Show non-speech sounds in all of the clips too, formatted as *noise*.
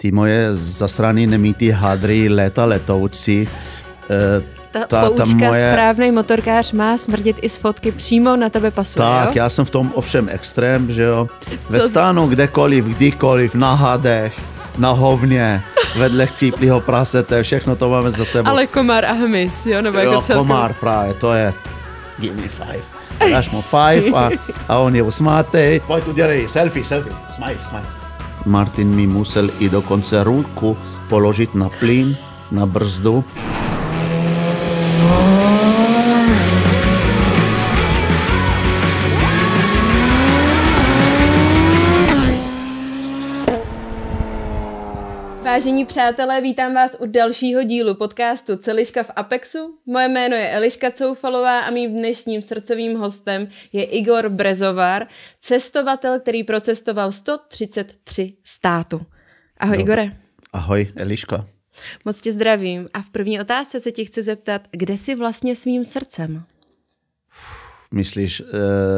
ty moje zasraný nemítý hadry, leta, E, eh, ta, ta, poučka ta moje... správný motorkář má smrdět i z fotky přímo na tebe pasuje, Tak, jo? já jsem v tom ovšem extrém, že jo. Ve Co stánu jsi? kdekoliv, kdykoliv, na hadech, na hovně, vedle chcíplýho prasete, všechno to máme za sebou. Ale komár a hmyz, jo? Nebo jo, jako celkem... komár právě, to je give me five. Dáš mu five a, a on je usmátej. Pojď udělej selfie, selfie, smile, smile. Martin mi musel i do konca rulku položiti na plin, na brzdu. Oh. Vážení přátelé, vítám vás u dalšího dílu podcastu Celiška v Apexu. Moje jméno je Eliška Coufalová a mým dnešním srdcovým hostem je Igor Brezovar, cestovatel, který procestoval 133 států. Ahoj Dobre. Igore. Ahoj Eliško. Moc tě zdravím a v první otázce se ti chci zeptat, kde jsi vlastně s mým srdcem? Myslíš eh,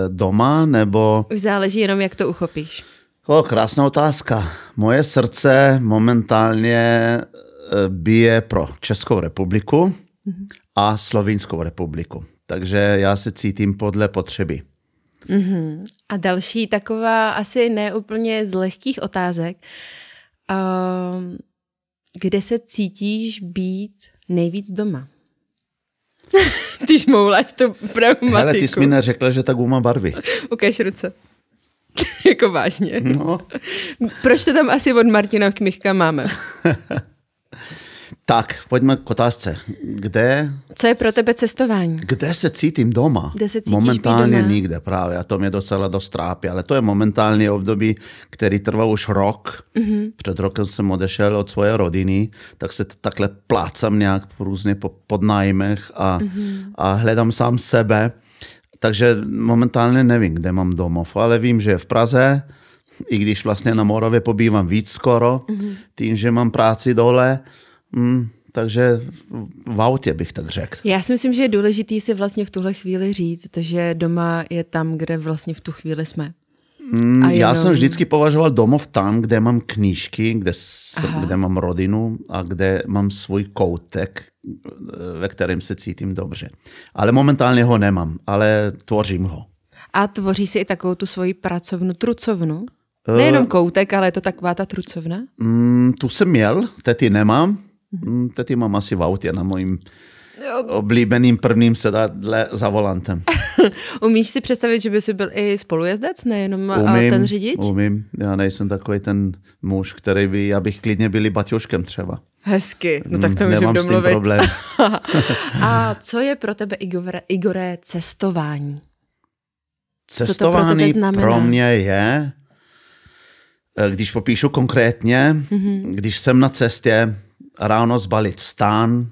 doma nebo... Už záleží jenom, jak to uchopíš. O, krásná otázka. Moje srdce momentálně e, bije pro Českou republiku mhm. a Slovinskou republiku. Takže já se cítím podle potřeby. Mm-hmm. A další taková asi neúplně z lehkých otázek. Um, kde se cítíš být nejvíc doma? *laughs* ty žmouláš tu pragmatiku. Ale ty jsi mi neřekla, že ta guma barvy. *laughs* Ukaž ruce. *laughs* jako vážně. No. Proč to tam asi od Martina v Kmichka máme? *laughs* tak, pojďme k otázce. Kde... Co je pro tebe cestování? Kde se cítím doma? Kde se cítíš momentálně doma? nikde právě a to mě docela dost trápí, ale to je momentálně období, který trval už rok. Mm-hmm. Před rokem jsem odešel od svoje rodiny, tak se takhle plácám nějak různě po podnájmech a, mm-hmm. a hledám sám sebe takže momentálně nevím, kde mám domov, ale vím, že v Praze, i když vlastně na Moravě pobývám víc skoro, mm-hmm. tím, že mám práci dole, mm, takže v autě bych tak řekl. Já si myslím, že je důležitý si vlastně v tuhle chvíli říct, že doma je tam, kde vlastně v tu chvíli jsme. Mm, jenom... Já jsem vždycky považoval domov tam, kde mám knížky, kde, jsem, kde mám rodinu a kde mám svůj koutek, eh, ve kterém se cítím dobře. Ale momentálně ho nemám, ale tvořím ho. A tvoří si i takovou tu svoji pracovnu, trucovnu? Eh, Nejenom koutek, ale je to taková ta trucovna? Mm, tu jsem měl, ji nemám. Mhm. Mm, ji mám asi v autě na mojím oblíbeným prvním sedadle za volantem. *laughs* Umíš si představit, že by si byl i spolujezdec, nejenom eh, umím, ten řidič? Umím, já nejsem takový ten muž, který by, já bych klidně byl baťoškem třeba. Hezky, no tak mm, to můžeme Nemám domluvit. s tím problém. *laughs* A co je pro tebe, Igore, Igore cestování? Cestování co to pro, tebe znamená? pro mě je, eh, když popíšu konkrétně, mm-hmm. když jsem na cestě, ráno zbalit stán,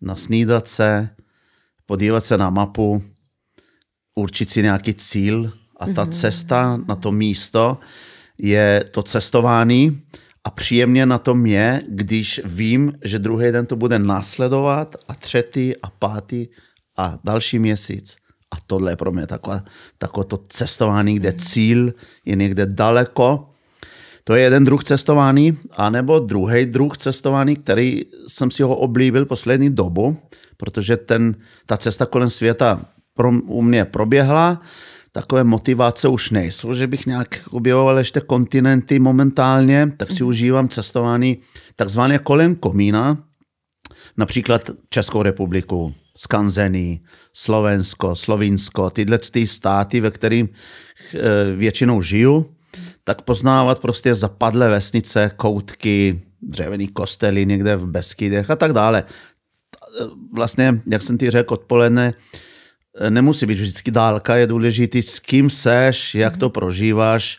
nasnídat se, podívat se na mapu, určit si nějaký cíl a ta mm-hmm. cesta na to místo je to cestování a příjemně na tom je, když vím, že druhý den to bude následovat a třetí a pátý a další měsíc. A tohle je pro mě takové, takové to cestování, kde mhm. cíl je někde daleko to je jeden druh cestování, anebo druhý druh cestování, který jsem si ho oblíbil poslední dobu, protože ten, ta cesta kolem světa pro, u mě proběhla, takové motivace už nejsou, že bych nějak objevoval ještě kontinenty momentálně, tak si mhm. užívám cestování takzvané kolem komína, například Českou republiku, Skanzenii, Slovensko, Slovinsko, tyhle ty státy, ve kterým eh, většinou žiju, tak poznávat prostě zapadlé vesnice, koutky, dřevěný kostely někde v Beskydech a tak dále. E, vlastně, jak jsem ti řekl odpoledne, e, nemusí být vždycky dálka, je důležitý s kým seš, jak to mhm. prožíváš,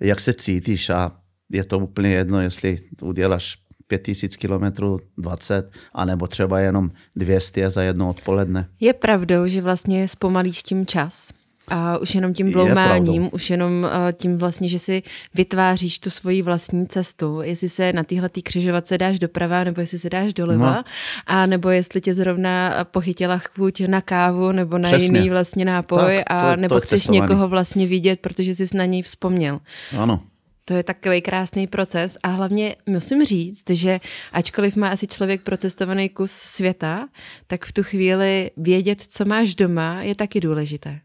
jak se cítíš a je to úplně jedno, jestli uděláš 5000 kilometrů 20, anebo třeba jenom 200 za jedno odpoledne. Je pravdou, že vlastně zpomalíš tím čas? A už jenom tím bloumáním, je už jenom uh, tím vlastně, že si vytváříš tu svoji vlastní cestu, jestli se na téhle tý křižovatce dáš doprava, nebo jestli se dáš doleva, no. a nebo jestli tě zrovna eh, pochytila chuť na kávu nebo na Přesně. jiný vlastně nápoj, tak, a nebo to chceš cestovaný. někoho vlastně vidět, protože jsi na něj vzpomněl. Ano. To je takový krásný proces a hlavně musím říct, že ačkoliv má asi člověk procestovaný kus světa, tak v tu chvíli vědět, co máš doma, je taky důležité.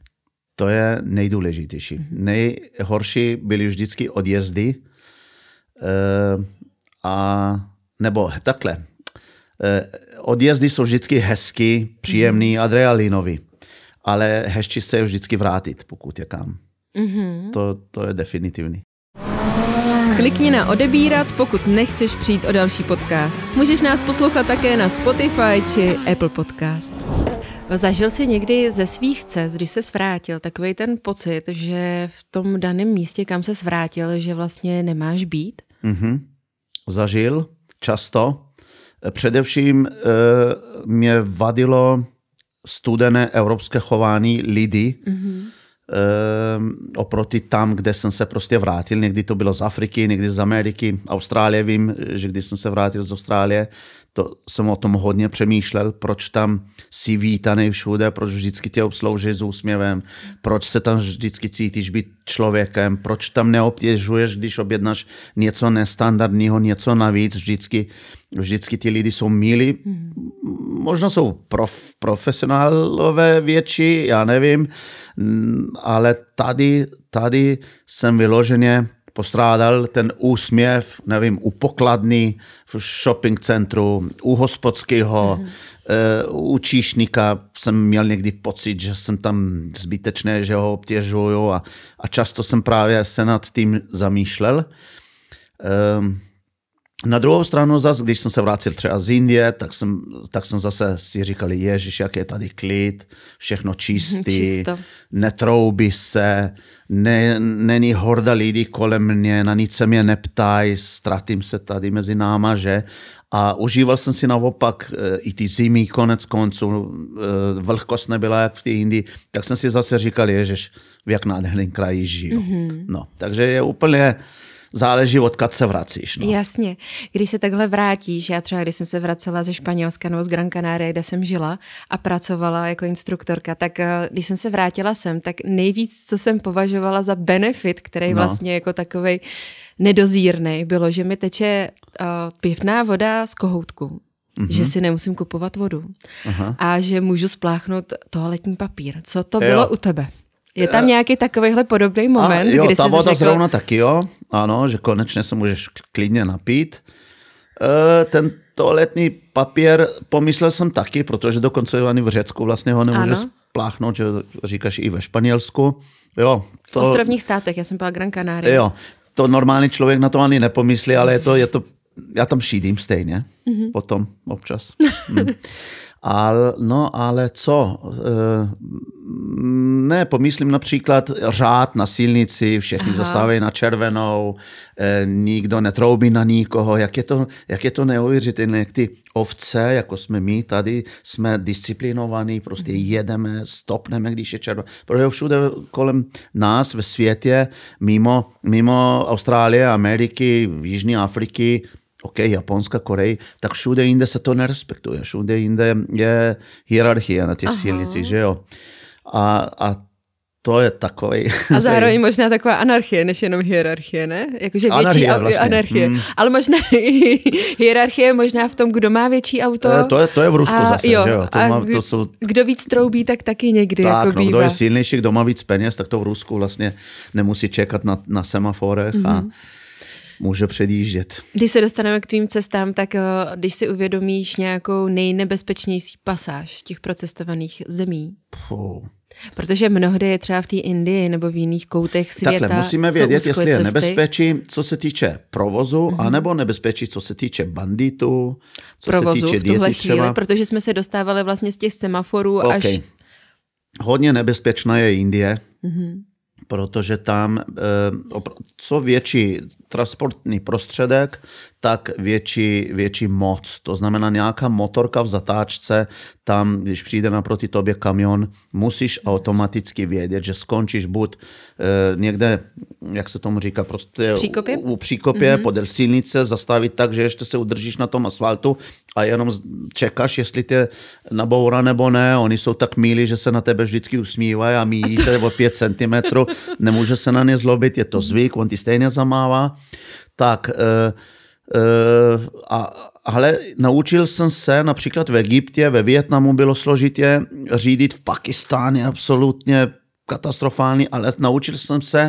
To je nejdůležitější. Mhm. Nejhorší byly vždycky odjezdy eh, a nebo takhle. Eh, odjezdy jsou vždycky hezky, příjemný, mhm. adrenalinový, ale hezčí se je vždycky vrátit, pokud je kam. Mm-hmm. To, to je definitivní. Klikni na odebírat, pokud nechceš přijít o další podcast. Můžeš nás poslouchat také na Spotify či Apple Podcast. Zažil jsi někdy ze svých cest, když se svrátil, takový ten pocit, že v tom daném místě, kam se svrátil, že vlastně nemáš být? Mm-hmm. Zažil často. Především e, mě vadilo studené evropské chování lidí mm-hmm. e, eh, oproti tam, kde jsem se prostě vrátil. Někdy to bylo z Afriky, někdy z Ameriky, Austrálie vím, že když jsem se vrátil z Austrálie, to jsem o tom hodně přemýšlel, proč tam si vítaný všude, proč vždycky tě obslouží s úsměvem, proč se tam vždycky cítíš být člověkem, proč tam neobtěžuješ, když objednáš něco nestandardního, něco navíc, vždycky, vždycky ti lidi jsou milí, mm. možná jsou prof, profesionálové větší, já nevím, ale tady, tady jsem vyloženě postrádal ten úsměv, nevím, u pokladny v shopping centru, u hospodského, mm-hmm. Uh, u číšníka jsem měl někdy pocit, že jsem tam zbytečné, že ho obtěžuju a, a často jsem právě se nad tím zamýšlel. Uh, na druhou stranu zase, když jsem se vrátil třeba z Indie, tak jsem, tak jsem zase si říkal, ježiš, jak je tady klid, všechno čistý, *laughs* Čisto. netroubí se, ne, není horda lidí kolem mě, na nic se mě neptají, ztratím se tady mezi náma, že? A užíval jsem si naopak eh, i ty zimy, konec konců, eh, vlhkost nebyla jak v té Indii, tak jsem si zase říkal, ježiš, v jak nádherném kraji žiju. Mm-hmm. No, takže je úplně záleží, odkud se vracíš. No. Jasně. Když se takhle vrátíš, já třeba když jsem se vracela ze Španělska nebo z Gran Canaria, kde jsem žila a pracovala jako instruktorka, tak eh, když jsem se vrátila sem, tak nejvíc, co jsem považovala za benefit, který no. vlastně jako takovej nedozírný, bylo, že mi teče uh, pivná voda z kohoutku. Mm-hmm. Že si nemusím kupovat vodu. Aha. A že můžu spláchnout toaletní papír. Co to jo. bylo u tebe? Je tam eh, nějaký takovýhle podobný moment, a, jo, kdy ta jsi voda řekl, zrovna taky, jo? ano, že konečně se můžeš klidně napít. E, ten toaletní papír pomyslel jsem taky, protože dokonce ani v Řecku vlastně ho nemůže spláchnout, že říkáš i ve Španělsku. Jo, to... V ostrovních státech, já jsem byla Gran Canaria. Jo, to normální člověk na to ani nepomyslí, ale je to, je to já tam šídím stejně, mm-hmm. potom občas. Mm. *laughs* Al, no ale co? Eh, ne, pomyslím například řád na silnici, všechny zastávají na červenou, eh, nikdo netroubí na nikoho, jak je to, jak je to neuvěřitelné, jak ty ovce, jako jsme my tady, jsme disciplinovaní, prostě mhm. jedeme, stopneme, když je červená. Protože všude kolem nás ve světě, mimo, mimo Austrálie, Ameriky, Jižní Afriky, ok, Japonska, Korej, tak všude jinde se to nerespektuje, všude jinde je hierarchie na těch silnicích, že jo. A, a to je takový. A zároveň *laughs* možná taková anarchie, než jenom hierarchie, ne? Jakože větší anarchie. Au, vlastně. anarchie. Mm. Ale možná *laughs* hierarchie možná v tom, kdo má větší auto. To eh, je, to je, to je v Rusku a, zase, jo. Že jo? To a má, to kdo, jsou... Kdo víc troubí, tak taky někdy. Tak, jako no, kdo je silnější, kdo má víc peněz, tak to v Rusku vlastně nemusí čekat na, na semaforech mm-hmm. a mhm může předjíždět. Když se dostaneme k tvým cestám, tak eh, když si uvědomíš nějakou nejnebezpečnější pasáž těch procestovaných zemí? Puh. Protože mnohdy je třeba v té Indii nebo v jiných koutech světa. Takhle, musíme vědět, jestli je cesty. nebezpečí, co se týče provozu, mm-hmm. anebo nebezpečí, co se týče banditů, co provozu se týče v tuhle chvíli, třeba. protože jsme se dostávali vlastně z těch semaforů okay. až... Hodně nebezpečná je Indie. Mm-hmm protože tam eh, co větší transportní prostředek, tak větší, větší moc. To znamená, nějaká motorka v zatáčce, tam, když přijde naproti tobě kamion, musíš automaticky vědět, že skončíš buď e, někde, jak se tomu říká, prostě příkopě? U, u příkopě, mm-hmm. podél silnice, zastavit tak, že ještě se udržíš na tom asfaltu a jenom čekáš, jestli tě naboura nebo ne. Oni jsou tak milí, že se na tebe vždycky usmívají a míjíte o pět centimetrů. Nemůže se na ně zlobit, je to zvyk, on ti stejně zamává. Tak, E, Eh, a, ale naučil jsem se například v Egyptě, ve Větnamu bylo složitě, řídit v Pakistánu absolutně katastrofální, ale naučil jsem se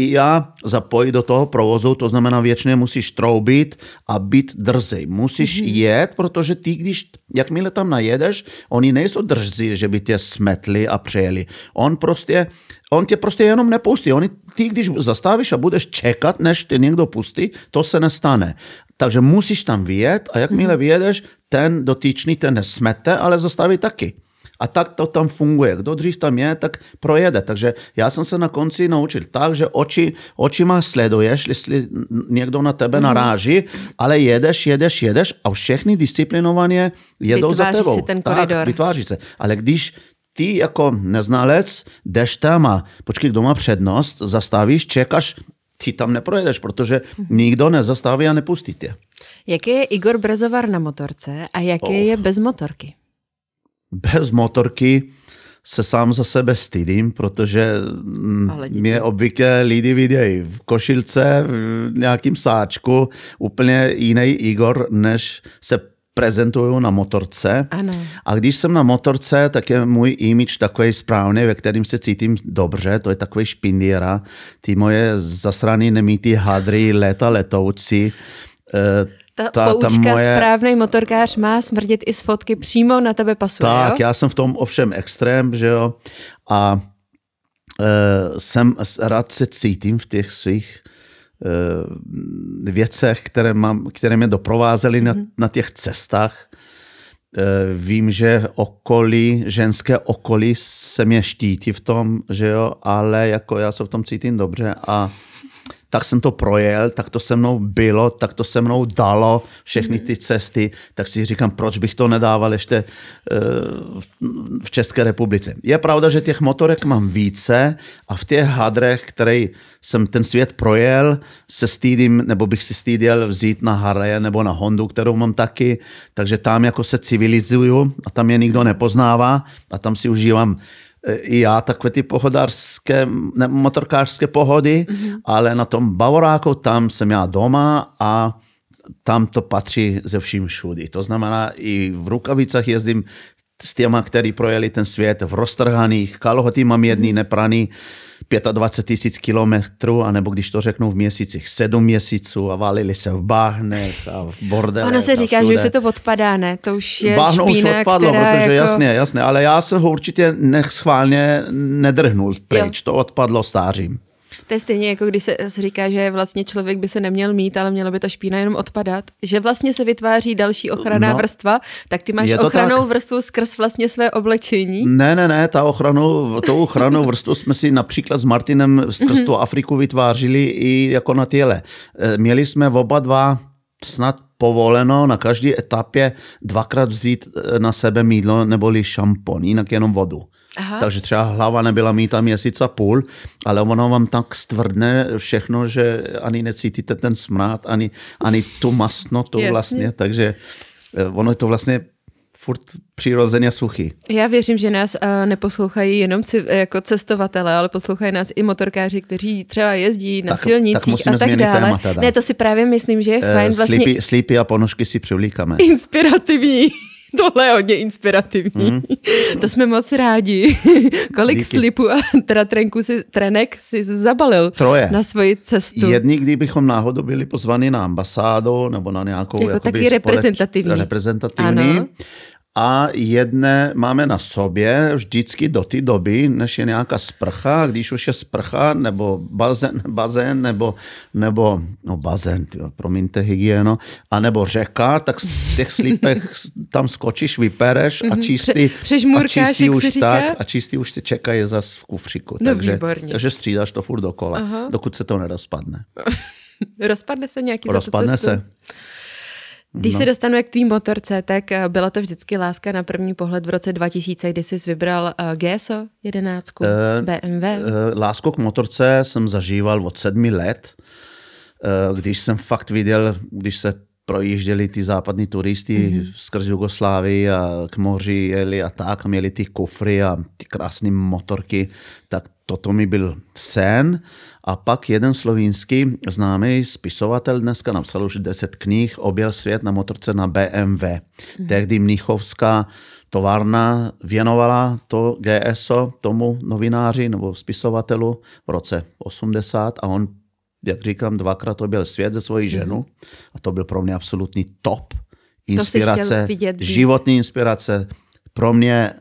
i já zapojit do toho provozu, to znamená věčně musíš troubit a být drzej. Musíš mm-hmm. jet, protože ty, když jakmile tam najedeš, oni nejsou drzí, že by tě smetli a přejeli. On prostě, on tě prostě jenom nepustí. Oni, ty, když zastavíš a budeš čekat, než tě někdo pustí, to se nestane. Takže musíš tam vyjet a jakmile mhm. vyjedeš, ten dotyčný ten nesmete, ale zastaví taky. A tak to tam funguje. Kdo dřív tam je, tak projede. Takže já jsem se na konci naučil tak, že oči, očima sleduješ, jestli někdo na tebe mhm. naráží, ale jedeš, jedeš, jedeš a všechny disciplinovaně jedou vytváří za tebou. Si ten koridor. Tak, vytváří se. Ale když ty jako neznalec jdeš tam a počkej, kdo má přednost, zastavíš, čekáš, ty tam neprojedeš, protože mhm. nikdo nezastaví a nepustí tě. Jaký je Igor Brezovar na motorce a jaký oh. je bez motorky? bez motorky se sám za sebe stydím, protože mm, mě obvykle lidi vidějí v košilce, v nějakým sáčku, úplně jiný Igor, než se prezentuju na motorce. Ano. A když jsem na motorce, tak je můj imič takový správný, ve kterém se cítím dobře, to je takový špindiera. Ty moje zasraný nemítý hadry, leta letoucí. Eh, ta, ta poučka ta moje... správný motorkář má smrdět i z fotky přímo na tebe pasuje, Tak, jo? já jsem v tom ovšem extrém, že jo, a e, jsem rád se cítím v těch svých e, věcech, které, mám, které mě doprovázely na, mm. na těch cestách. E, vím, že okolí, ženské okolí se mě štítí v tom, že jo, ale jako já se v tom cítím dobře a tak jsem to projel, tak to se mnou bylo, tak to se mnou dalo, všechny ty mhm. cesty, tak si říkám, proč bych to nedával ještě eh, v České republice. Je pravda, že těch motorek mám více a v těch hadrech, který jsem ten svět projel, se stýdím, nebo bych si stýděl vzít na Harley nebo na Hondu, kterou mám taky, takže tam jako se civilizuju a tam je nikdo nepoznává a tam si užívám i já takové ty pohodářské, ne, motorkářské pohody, mm-hmm. ale na tom Bavoráku, tam jsem já doma a tam to patří ze vším všudy. To znamená, i v rukavicách jezdím s těma, který projeli ten svět, v roztrhaných, kalhoty mám jedný mhm. nepraný, uh, 25 tisíc kilometrů, anebo když to řeknu v měsících, sedm měsíců a valili se v báhnech a v bordelech. Ono se říká, že už se to odpadá, ne? To už je Báhno špína, už odpadlo, protože jako... jasně, jasně, ale já jsem ho určitě schválně nedrhnul pryč, jo. to odpadlo stářím. To je stejně jako když se říká, že vlastně člověk by se neměl mít, ale měla by ta špína jenom odpadat. Že vlastně se vytváří další ochranná no, vrstva, tak ty máš ochranou tak. vrstvu skrz vlastně své oblečení. Ne, ne, ne, ta ochranou, tou ochranou vrstvu jsme si například s Martinem skrz mhm. tu Afriku vytvářili i jako na těle. E, měli jsme oba dva snad povoleno na každé etapě dvakrát vzít e, na sebe mídlo neboli šampon, jinak jenom vodu. Aha. Takže třeba hlava nebyla mít tam měsíc a půl, ale ono vám tak stvrdne všechno, že ani necítíte ten smrát, ani, ani tu masnotu Jasně. vlastně, takže eh, ono je to vlastně furt přirozeně suchý. Já věřím, že nás uh, neposlouchají jenom eh, jako cestovatele, ale poslouchají nás i motorkáři, kteří třeba jezdí na tak, silnicích tak a tak dále. Témata, Ne, to si právě myslím, že je fajn uh, vlastně... Slípy, slípy a ponožky si převlíkáme. *laughs* Inspirativní. *laughs* Tohle je hodně inspirativní. Mm. To jsme moc rádi. *laughs* Kolik Díky. slipů a *laughs* teda trenku si, trenek si zabalil Troje. na svoji cestu? Jedni, kdybychom náhodou byli pozvani na ambasádu nebo na nějakou jako jakoby, taky reprezentativní. Reprezentativní. Ano a jedné máme na sobě vždycky do té doby, než je nějaká sprcha, když už je sprcha nebo bazén, *laughs* bazén nebo, nebo no bazén, tyjo, promiňte hygieno, a nebo řeka, tak z těch slípech tam skočíš, vypereš a mhm, čistý, a čistý už tak, a čistý už tě čeká je v kufříku. No, takže, výborně. takže střídáš to furt dokola, Aha. dokud se to nerozpadne. *laughs* rozpadne se nějaký Rozpadne za to, se. Když no. se dostanu k tvým motorce, tak eh, byla to vždycky láska na první pohled v roce 2000, kdy jsi vybral GSO 11, uh, BMW. Uh, lásku k motorce jsem zažíval od sedmi let, uh, když jsem fakt viděl, když se projížděli ty západní turisty mm-hmm. skrz Jugoslávii a k moři jeli a tak, a měli ty kufry a ty krásné motorky, tak toto mi byl sen. A pak jeden slovinský známý spisovatel dneska napsal už 10 knih, objel svět na motorce na BMW. Mm-hmm. Tehdy Mnichovská továrna věnovala to GSO tomu novináři nebo spisovatelu v roce 80 a on jak říkám, dvakrát byl svět ze svoji mhm. ženu a to byl pro mě absolutní top inspirace, to vidět, životní inspirace. Pro mě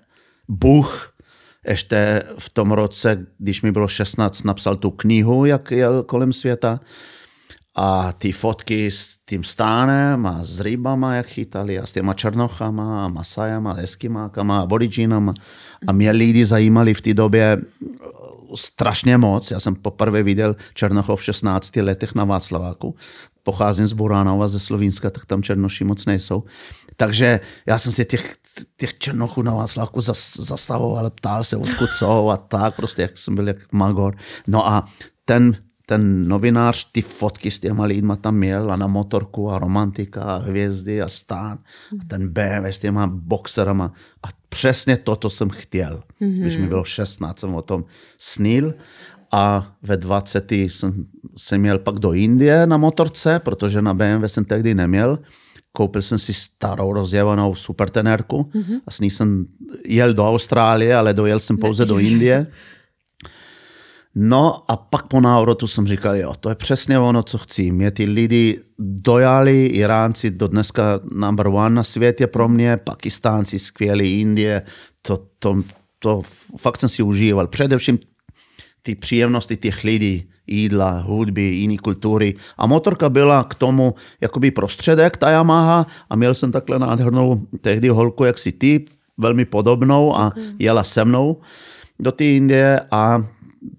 Bůh ještě v tom roce, když mi bylo 16, napsal tu knihu, jak jel kolem světa a ty fotky s tím stánem a s rybama, jak chytali, a s těma černochama, a masajama, eskimákama, bodyginama. A mě lidi zajímali v té době eh, strašně moc. Já jsem poprvé viděl Černochov v 16 letech na Václaváku. Pocházím z Buránova, ze Slovinska, tak tam Černoši moc nejsou. Takže já jsem si těch, těch Černochů na Václavku zas, zastavoval, ptal se, odkud jsou a tak, prostě jak jsem byl jak magor. No a ten ten novinář ty fotky s těma lidma tam měl a na motorku a romantika a hvězdy a stán a mhm. ten BMW s těma boxerama a přesně toto jsem chtěl. Mm-hmm. Když mi mhm. bylo 16, jsem o tom snil a ve 20 jsem, jsem měl pak do Indie na motorce, protože na BMW jsem tehdy neměl. Koupil jsem si starou rozjevanou supertenérku mm-hmm. a s ní jsem jel do Austrálie, ale dojel jsem pouze do Indie. *laughs* No a pak po návratu jsem říkal, jo, to je přesně ono, co chci. Mě ty lidi dojali, Iránci do dneska number one na světě pro mě, Pakistánci skvělí, Indie, to, to, to fakt jsem si užíval. Především ty příjemnosti těch lidí, jídla, hudby, jiné kultury. A motorka byla k tomu jakoby prostředek, ta Yamaha, a měl jsem takhle nádhernou tehdy holku, jak si ty, velmi podobnou a jela se mnou do té Indie a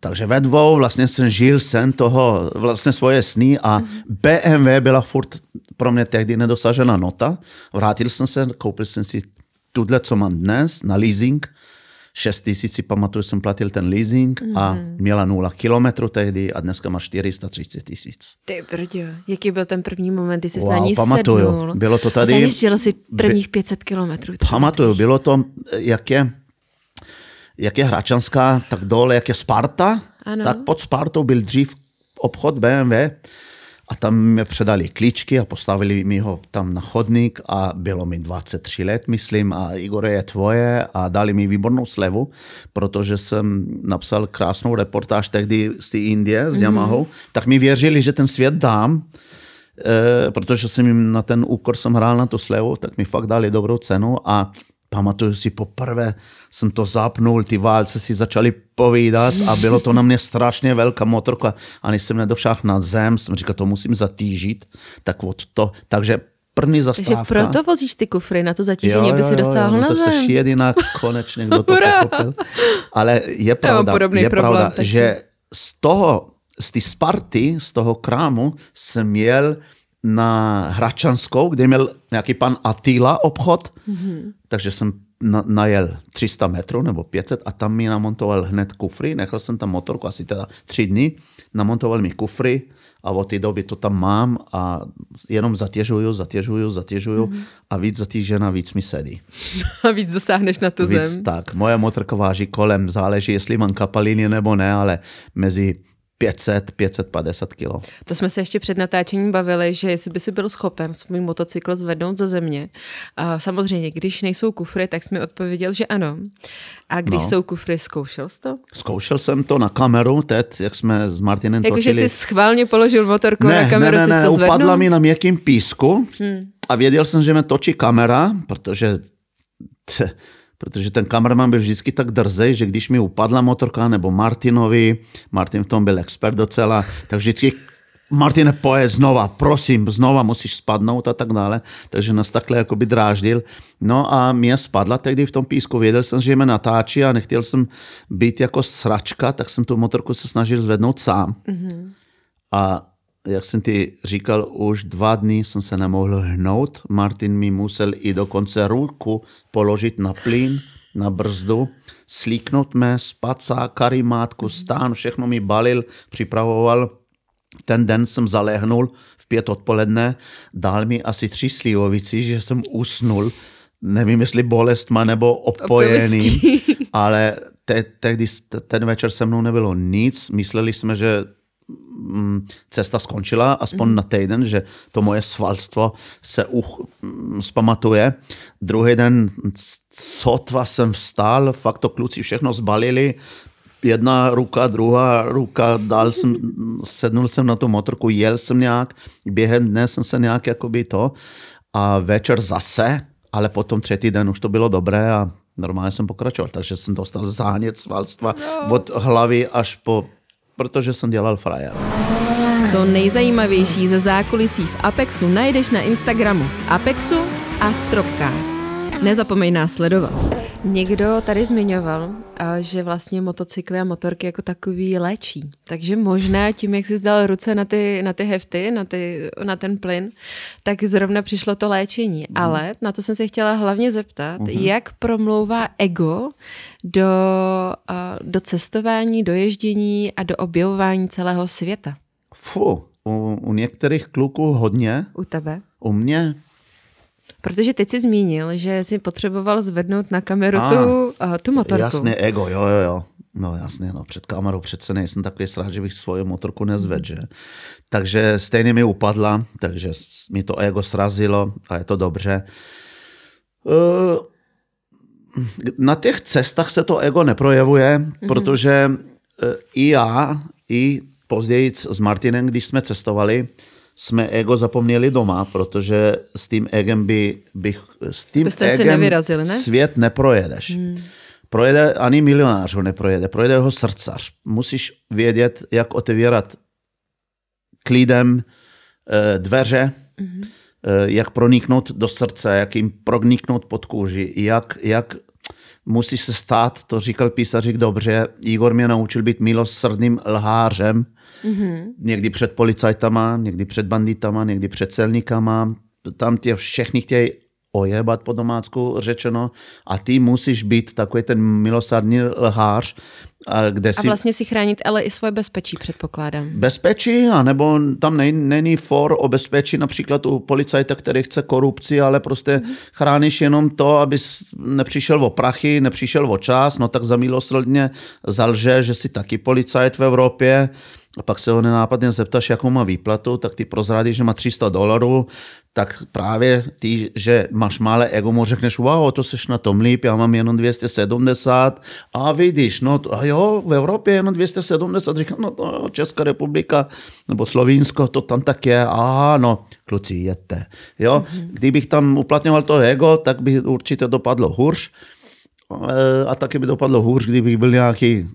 takže ve dvou vlastně jsem žil sen toho, vlastně svoje sny a mm. BMW byla furt pro mě tehdy nedosažená nota. Vrátil jsem se, koupil jsem si tuhle, co mám dnes, na leasing. 6 tisíc, si pamatuju, jsem platil ten leasing mm. a mhm. měla nula kilometrů tehdy a dneska má 430 tisíc. Ty brdě, jaký byl ten první moment, kdy jsi wow, na ní pamatuju. sednul? bylo to tady. Zajistil si prvních by, 500 kilometrů. Pamatuju, bylo to, jak je, jak je Hračanská, tak dole, jak je Sparta, ano. tak pod Spartou byl dřív obchod BMW a tam mi předali klíčky a postavili mi ho tam na chodník a bylo mi 23 let, myslím, a Igor je tvoje a dali mi výbornou slevu, protože jsem napsal krásnou reportáž tehdy z té Indie, z mhm. Yamahou, mm. tak mi věřili, že ten svět dám, e, protože jsem jim na ten úkor jsem hrál na tu slevu, tak mi fakt dali dobrou cenu a pamatuju si poprvé, jsem to zapnul, ty válce si začali povídat a bylo to na mě strašně velká motorka, než jsem nedošel na zem, jsem říkal, to musím zatížit, tak od to, takže první zastávka. Takže proto vozíš ty kufry na to zatížení, aby si dostal no na to zem. To jediná konečně, kdo to *laughs* pochopil. Ale je pravda, je problém, pravda že z toho, z ty Sparty, z toho krámu jsem jel na Hračanskou, kde měl nějaký pan Atila obchod, mm-hmm. takže jsem na, najel 300 metrů nebo 500 a tam mi namontoval hned kufry, nechal jsem tam motorku asi teda tři dny, namontoval mi kufry a od té doby to tam mám a jenom zatěžuju, zatěžuju, zatěžuju mm-hmm. a víc zatížena, víc mi sedí. *laughs* A víc dosáhneš na tu víc, zem. Tak, moje motorka váží kolem, záleží, jestli mám kapaliny nebo ne, ale mezi 500, 550 kilo. To jsme se ještě před natáčením bavili, že jestli by si byl schopen svůj motocykl zvednout ze země. A samozřejmě, když nejsou kufry, tak jsi mi odpověděl, že ano. A když no. jsou kufry, zkoušel jsi to? Zkoušel jsem to na kameru, teď, jak jsme s Martinem jako, točili. Jakože jsi schválně položil motorku ne, na kameru, ne, ne, ne, to zvednul? upadla mi na měkkým písku hmm. a věděl jsem, že mě točí kamera, protože Tch, protože ten kameraman byl vždycky tak drzej, že když mi upadla motorka nebo Martinovi, Martin v tom byl expert docela, tak vždycky Martine, poje znova, prosím, znova musíš spadnout a tak dále. Takže nás takhle jakoby dráždil. No a mě spadla tehdy v tom písku. Věděl jsem, že mě natáčí a nechtěl jsem být jako sračka, tak jsem tu motorku se snažil zvednout sám. Mm-hmm. A jak jsem ti říkal, už dva dny jsem se nemohl hnout. Martin mi musel i dokonce ruku položit na plyn, na brzdu, slíknout mé, spaca, karimátku, stán, všechno mi balil, připravoval. Ten den jsem zalehnul v pět odpoledne, dal mi asi tři slivovici, že jsem usnul, nevím jestli bolestma nebo opojený, ale te, tehdy, ten večer se mnou nebylo nic, mysleli jsme, že Mm, cesta skončila, aspoň mm. na týden, že to moje svalstvo se uch, spamatuje. Mm, Druhý den sotva jsem vstal, fakt to kluci všechno zbalili, jedna ruka, druhá ruka, dal jsem, *laughs* sednul jsem na tu motorku, jel jsem nějak, během dne jsem se nějak jakoby to a večer zase, ale potom třetí den už to bylo dobré a normálně jsem pokračoval, takže jsem dostal zánět svalstva no. od hlavy až po protože jsem dělal frajer. To nejzajímavější ze zákulisí v Apexu najdeš na Instagramu Apexu a Stropcast. Nezapomeň nás sledovat. Někdo tady zmiňoval, že vlastně motocykly a motorky jako takový léčí. Takže možná tím, jak jsi zdal ruce na ty, na ty hefty, na, ty, na ten plyn, tak zrovna přišlo to léčení. Mm. Ale na to jsem se chtěla hlavně zeptat, mm-hmm. jak promlouvá ego do, do cestování, do ježdění a do objevování celého světa? Fu, u, u některých kluků hodně. U tebe? U mě Protože teď jsi zmínil, že jsi potřeboval zvednout na kameru ah, tu, uh, eh, tu motorku. Jasně, ego, jo, jo, jo. No jasně, no, před kamerou přece nejsem takový strach, že bych svoji motorku nezvedl, že? Takže stejně mi upadla, takže mi to ego srazilo a je to dobře. Eh, na těch cestách se to ego neprojevuje, mm-hmm. protože eh, i já, i později s Martinem, když jsme cestovali, jsme ego zapomněli doma, protože s tím egem by, bych, s tím egem nevyrazili, ne? svět neprojedeš. Hmm. Projede, ani milionář ho neprojede, projede ho srdce. Musíš vědět, jak otevírat klidem e, dveře, hmm. e, jak proniknout do srdce, jak jim proniknout pod kůži, jak, jak musíš se stát, to říkal písařík dobře, Igor mě naučil být milosrdným lhářem, Mm-hmm. Někdy před policajtama, někdy před banditama, někdy před celníkama. Tam tě všechny chtějí ojebat po domácku řečeno a ty musíš být takový ten milosrdný lhář, kde si... A vlastně si chránit ale i svoje bezpečí, předpokládám. Bezpečí, anebo tam nej, není for o bezpečí například u policajta, který chce korupci, ale prostě mm. chráníš jenom to, aby nepřišel o prachy, nepřišel o čas, no tak za milosrdně zalže, že jsi taky policajt v Evropě, a pak se ho nenápadně zeptáš, jakou má výplatu, tak ty prozradíš, že má 300 dolarů, tak právě ty, že máš malé ego, mu řekneš, wow, to seš na tom líp, já mám jenom 270 a vidíš, no to, a jo, v Evropě jenom 270, říkám, no to Česká republika nebo Slovinsko, to tam tak je, aha, no, kluci, jete. Jo, mm-hmm. kdybych tam uplatňoval to ego, tak by určitě dopadlo hůř, eh, a taky by dopadlo hůř, kdybych byl nějaký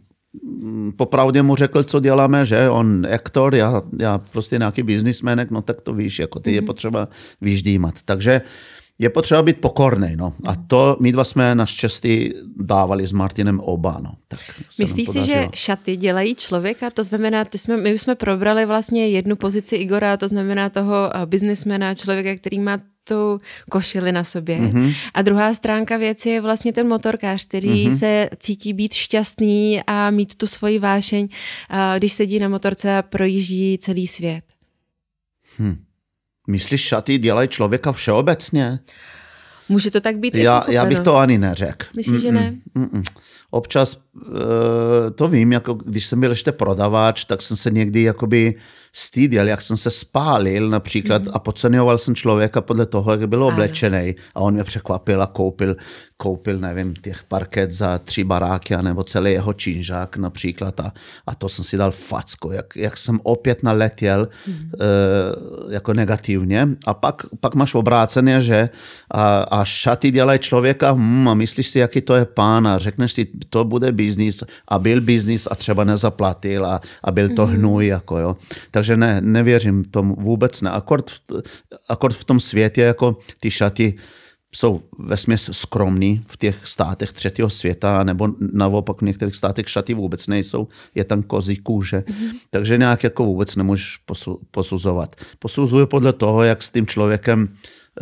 Mm, popravdě mu řekl, co děláme, že on aktor, já, já prostě nějaký biznismenek, no tak to víš, jako ty mm-hmm. je mhm. potřeba vyždímat. Takže uh, je potřeba být pokorný, no. A to my dva jsme naštěstí dávali s Martinem oba, no. Tak Myslíš si, že šaty dělají člověka? To znamená, ty jsme, my už jsme probrali vlastně jednu pozici Igora, to znamená toho eh, biznismena, člověka, který má tu košili na sobě. Mm-hmm. A druhá stránka věci je vlastně ten motorkář, který mm-hmm. se cítí být šťastný a mít tu svoji vášeň, eh, když sedí na motorce a projíždí celý svět. Hm. Myslíš, šaty dělají člověka všeobecně? Může to tak být? Já, já bych to ani neřekl. Myslíš, že ne? Mm-mm. Občas Eh, to vím, jako když jsem byl ještě prodavač, tak jsem se někdy jakoby stýděl, jak jsem se spálil například mm. a podceňoval jsem člověka podle toho, jak byl oblečený a on mě překvapil a koupil, koupil nevím, těch parket za tři baráky nebo celý jeho činžák například a, a to jsem si dal facko, jak, jak jsem opět naletěl mm. uh, jako negativně a pak, pak máš obráceně, že a, a šaty dělají člověka hmm, a myslíš si, jaký to je pán a řekneš si, to bude být biznis a byl biznis a třeba nezaplatil a, a byl to mhm. hnůj. Jako, jo. Takže ne, nevěřím tomu vůbec ne. Akord v, akord v tom světě, jako ty šaty, jsou ve směs skromní v těch státech třetího světa, nebo naopak v některých státech šaty vůbec nejsou, je tam kozí kůže. Mm-hmm. Takže nějak jako vůbec nemůžeš posu, posuzovat. Posuzuju podle toho, jak s tím člověkem,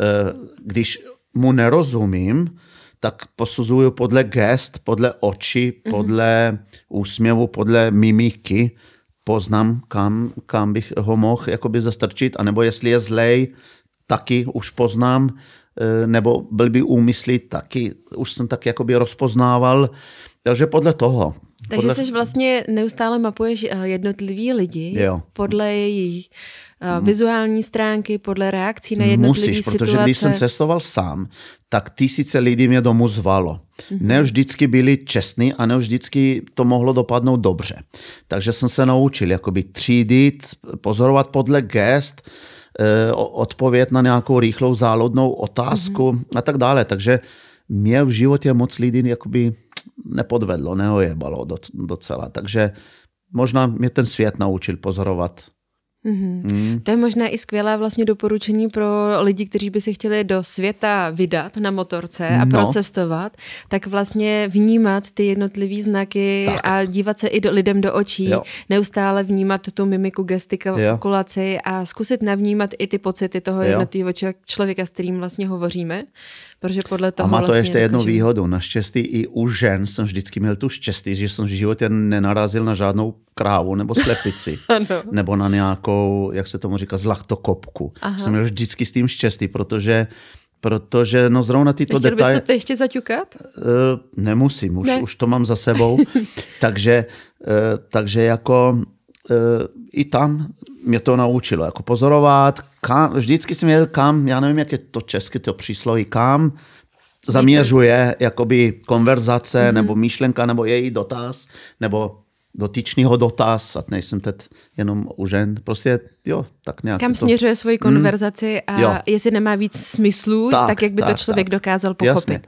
eh, když mu nerozumím, tak posuzuju podle gest, podle očí, mm-hmm. podle úsměvu, podle mimiky. Poznám, kam, kam bych ho mohl jakoby zastrčit, anebo jestli je zlej, taky už poznám, e, nebo byl by úmysly, taky už jsem tak jakoby rozpoznával. Takže podle toho. Takže podle... seš vlastně neustále mapuješ e, jednotlivý lidi jo. podle jejich hmm. vizuální stránky, podle reakcí na jednotlivé situace. Musíš, protože když jsem cestoval sám, tak tisíce lidí mě domů zvalo. Mm-hmm. Ne vždycky byli čestní a ne vždycky to mohlo dopadnout dobře. Takže jsem se naučil jakoby třídit, pozorovat podle gest, eh, odpověd na nějakou rychlou záludnou otázku mm-hmm. a tak dále. Takže mě v životě moc lidí jakoby nepodvedlo, neojebalo docela. Takže možná mě ten svět naučil pozorovat Mm-hmm. Mm. To je možná i skvělé vlastně doporučení pro lidi, kteří by se chtěli do světa vydat na motorce a no. procestovat, tak vlastně vnímat ty jednotlivé znaky tak. a dívat se i do, lidem do očí, jo. neustále vnímat tu mimiku, gestikulaci a zkusit navnímat i ty pocity toho jednotlivého člověka, s kterým vlastně hovoříme Protože podle toho A má to vlastně ještě jako jednu že... výhodu. Naštěstí i u žen jsem vždycky měl tu štěstí, že jsem v životě nenarazil na žádnou krávu nebo *laughs* slepici. nebo na nějakou, jak se tomu říká, zlachtokopku. Aha. Jsem měl vždycky s tím štěstí, protože protože no zrovna tyto detaily... Chtěl to ještě zaťukat? Uh, nemusím, už, ne. už to mám za sebou. *laughs* takže, uh, takže jako Eh, i tam mě to naučilo, jako pozorovat, kam, vždycky jsem měl kam, já nevím, jak je to česky, to přísloví, kam zaměřuje jakoby konverzace mm-hmm. nebo myšlenka nebo její dotaz nebo dotyčného dotaz, a nejsem teď jenom u žen, prostě jo, tak nějak. Kam to... směřuje svoji mm. konverzaci hmm. a jo. jestli nemá víc smyslu, tak, tak jak by tak, to člověk tak. dokázal pochopit. Jasně.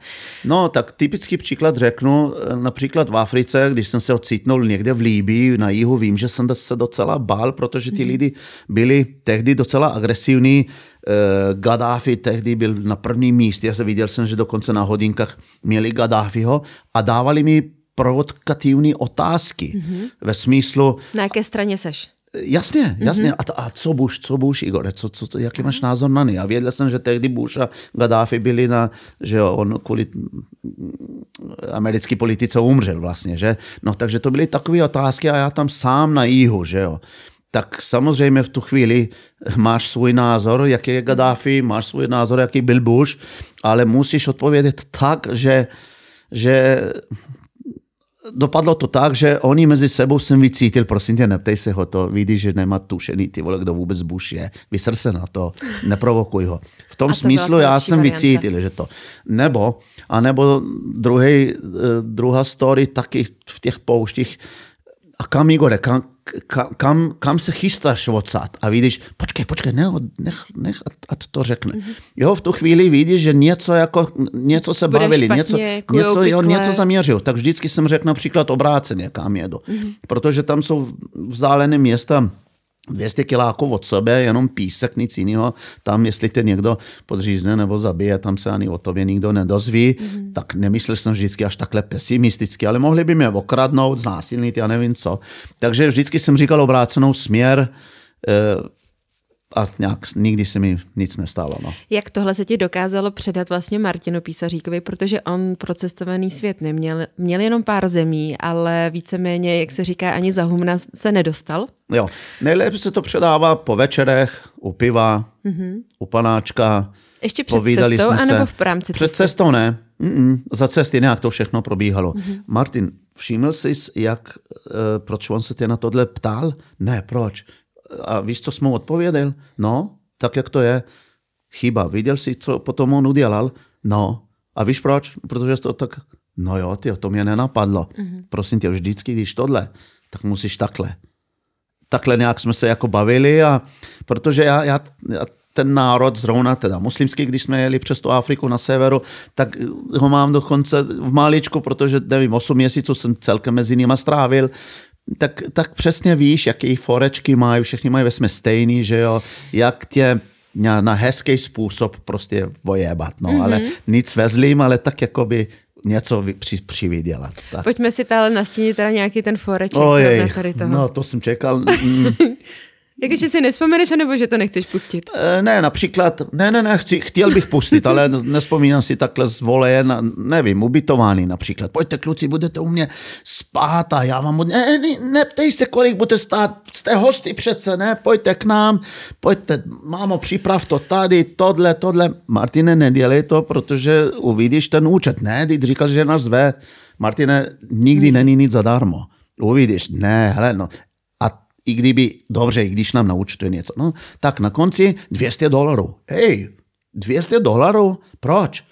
No, tak typický příklad řeknu, eh, například v Africe, když jsem se ocitnul někde v Líbii, na jihu, vím, že jsem se docela bál, protože ti mhm. lidi byli tehdy docela agresivní, eh, Gaddafi tehdy byl na prvním místě, já jsem viděl jsem, že dokonce na hodinkách měli Gaddafiho a dávali mi provokativní otázky mm-hmm. ve smyslu... Na jaké straně seš? Jasně, jasně. Mm-hmm. A, to, a co Bush, co Bush, Igor, co, co, co, jaký máš názor na ně? A věděl jsem, že tehdy Bush a Gaddafi byli na, že on kvůli americký politice umřel vlastně, že? No takže to byly takové otázky a já tam sám na jihu, že jo tak samozřejmě v tu chvíli máš svůj názor, jaký je Gaddafi, máš svůj názor, jaký byl Bush, ale musíš odpovědět tak, že, že dopadlo to tak, že oni mezi sebou jsem vycítil, prosím tě, neptej se ho to, vidíš, že nemá tušený, ty vole, kdo vůbec Bush je, vysr se na to, neprovokuj ho. V tom to smyslu já jsem varianta. vycítil, že to. Nebo, a nebo druhý, eh, druhá story taky v těch pouštích, a kam Igore, kam, kam, kam se chystáš odsát? A vidíš? počkej, počkej, ne, nech, nech at to řekne. Mm-hmm. Jo, v tu chvíli vidíš, že něco, jako, něco se Budem bavili, špatně, něco, jako něco, jo, něco zaměřil. Tak vždycky jsem řekl například obráceně, kam jedu. Mm-hmm. Protože tam jsou vzdálené města, 200 kiláků od sebe, jenom písek, nic jiného. Tam, jestli tě někdo podřízne nebo zabije, tam se ani o tobě nikdo nedozví. Mm-hmm. Tak nemyslel jsem vždycky až takhle pesimisticky, ale mohli by mě okradnout, znásilnit, já nevím co. Takže vždycky jsem říkal obrácenou směr, eh, a nějak nikdy se mi nic nestalo. No. Jak tohle se ti dokázalo předat vlastně Martinu Písaříkovi, protože on procestovaný svět neměl, měl jenom pár zemí, ale víceméně, jak se říká, ani za humna se nedostal? Jo, nejlépe se to předává po večerech, u piva, mm-hmm. u panáčka. Ještě před Povídali cestou, anebo v rámci Před cesty? cestou ne, Mm-mm. za cesty nějak to všechno probíhalo. Mm-hmm. Martin, všiml jsi, jak, e, proč on se tě na tohle ptal? Ne, proč? a víš, co jsem mu odpověděl? No, tak jak to je? Chyba. Viděl jsi, co potom on udělal? No. A víš proč? Protože to tak, no jo, ty, to mě nenapadlo. Mm-hmm. Prosím tě, vždycky, když tohle, tak musíš takhle. Takhle nějak jsme se jako bavili a protože já, já, já ten národ zrovna teda muslimský, když jsme jeli přes tu Afriku na severu, tak ho mám dokonce v maličku, protože nevím, 8 měsíců jsem celkem mezi nimi strávil, tak, tak přesně víš, jaké forečky mají, všechny mají vesmě stejný, že jo, jak tě na, na hezký způsob prostě vojebat, no, mm-hmm. ale mhm. nic ve zlým, ale tak jako by něco při, přivydělat. Tak. Pojďme si tady nastínit teda nějaký ten foreček. Ojej, tady toho. no to jsem čekal. *laughs* Mm. Jak že si nespomeneš, nebo že to nechceš pustit? E, ne, například, ne, ne, ne, chci, chtěl bych pustit, ale nespomínám si takhle z nevím, ubytování například. Pojďte kluci, budete u mě spát a já vám... Od... Ne, ne, neptej se, kolik budete stát, jste hosty přece, ne, pojďte k nám, pojďte, mámo, připrav to tady, tohle, tohle. Martine, nedělej to, protože uvidíš ten účet, ne, když říkal, že nás zve. Martine, nikdy není nic zadarmo uvidíš, ne, hele, no, i kdyby, dobře, i když nám naučte něco, no, tak na konci 200 dolarů. Hej, 200 dolarů? Proč?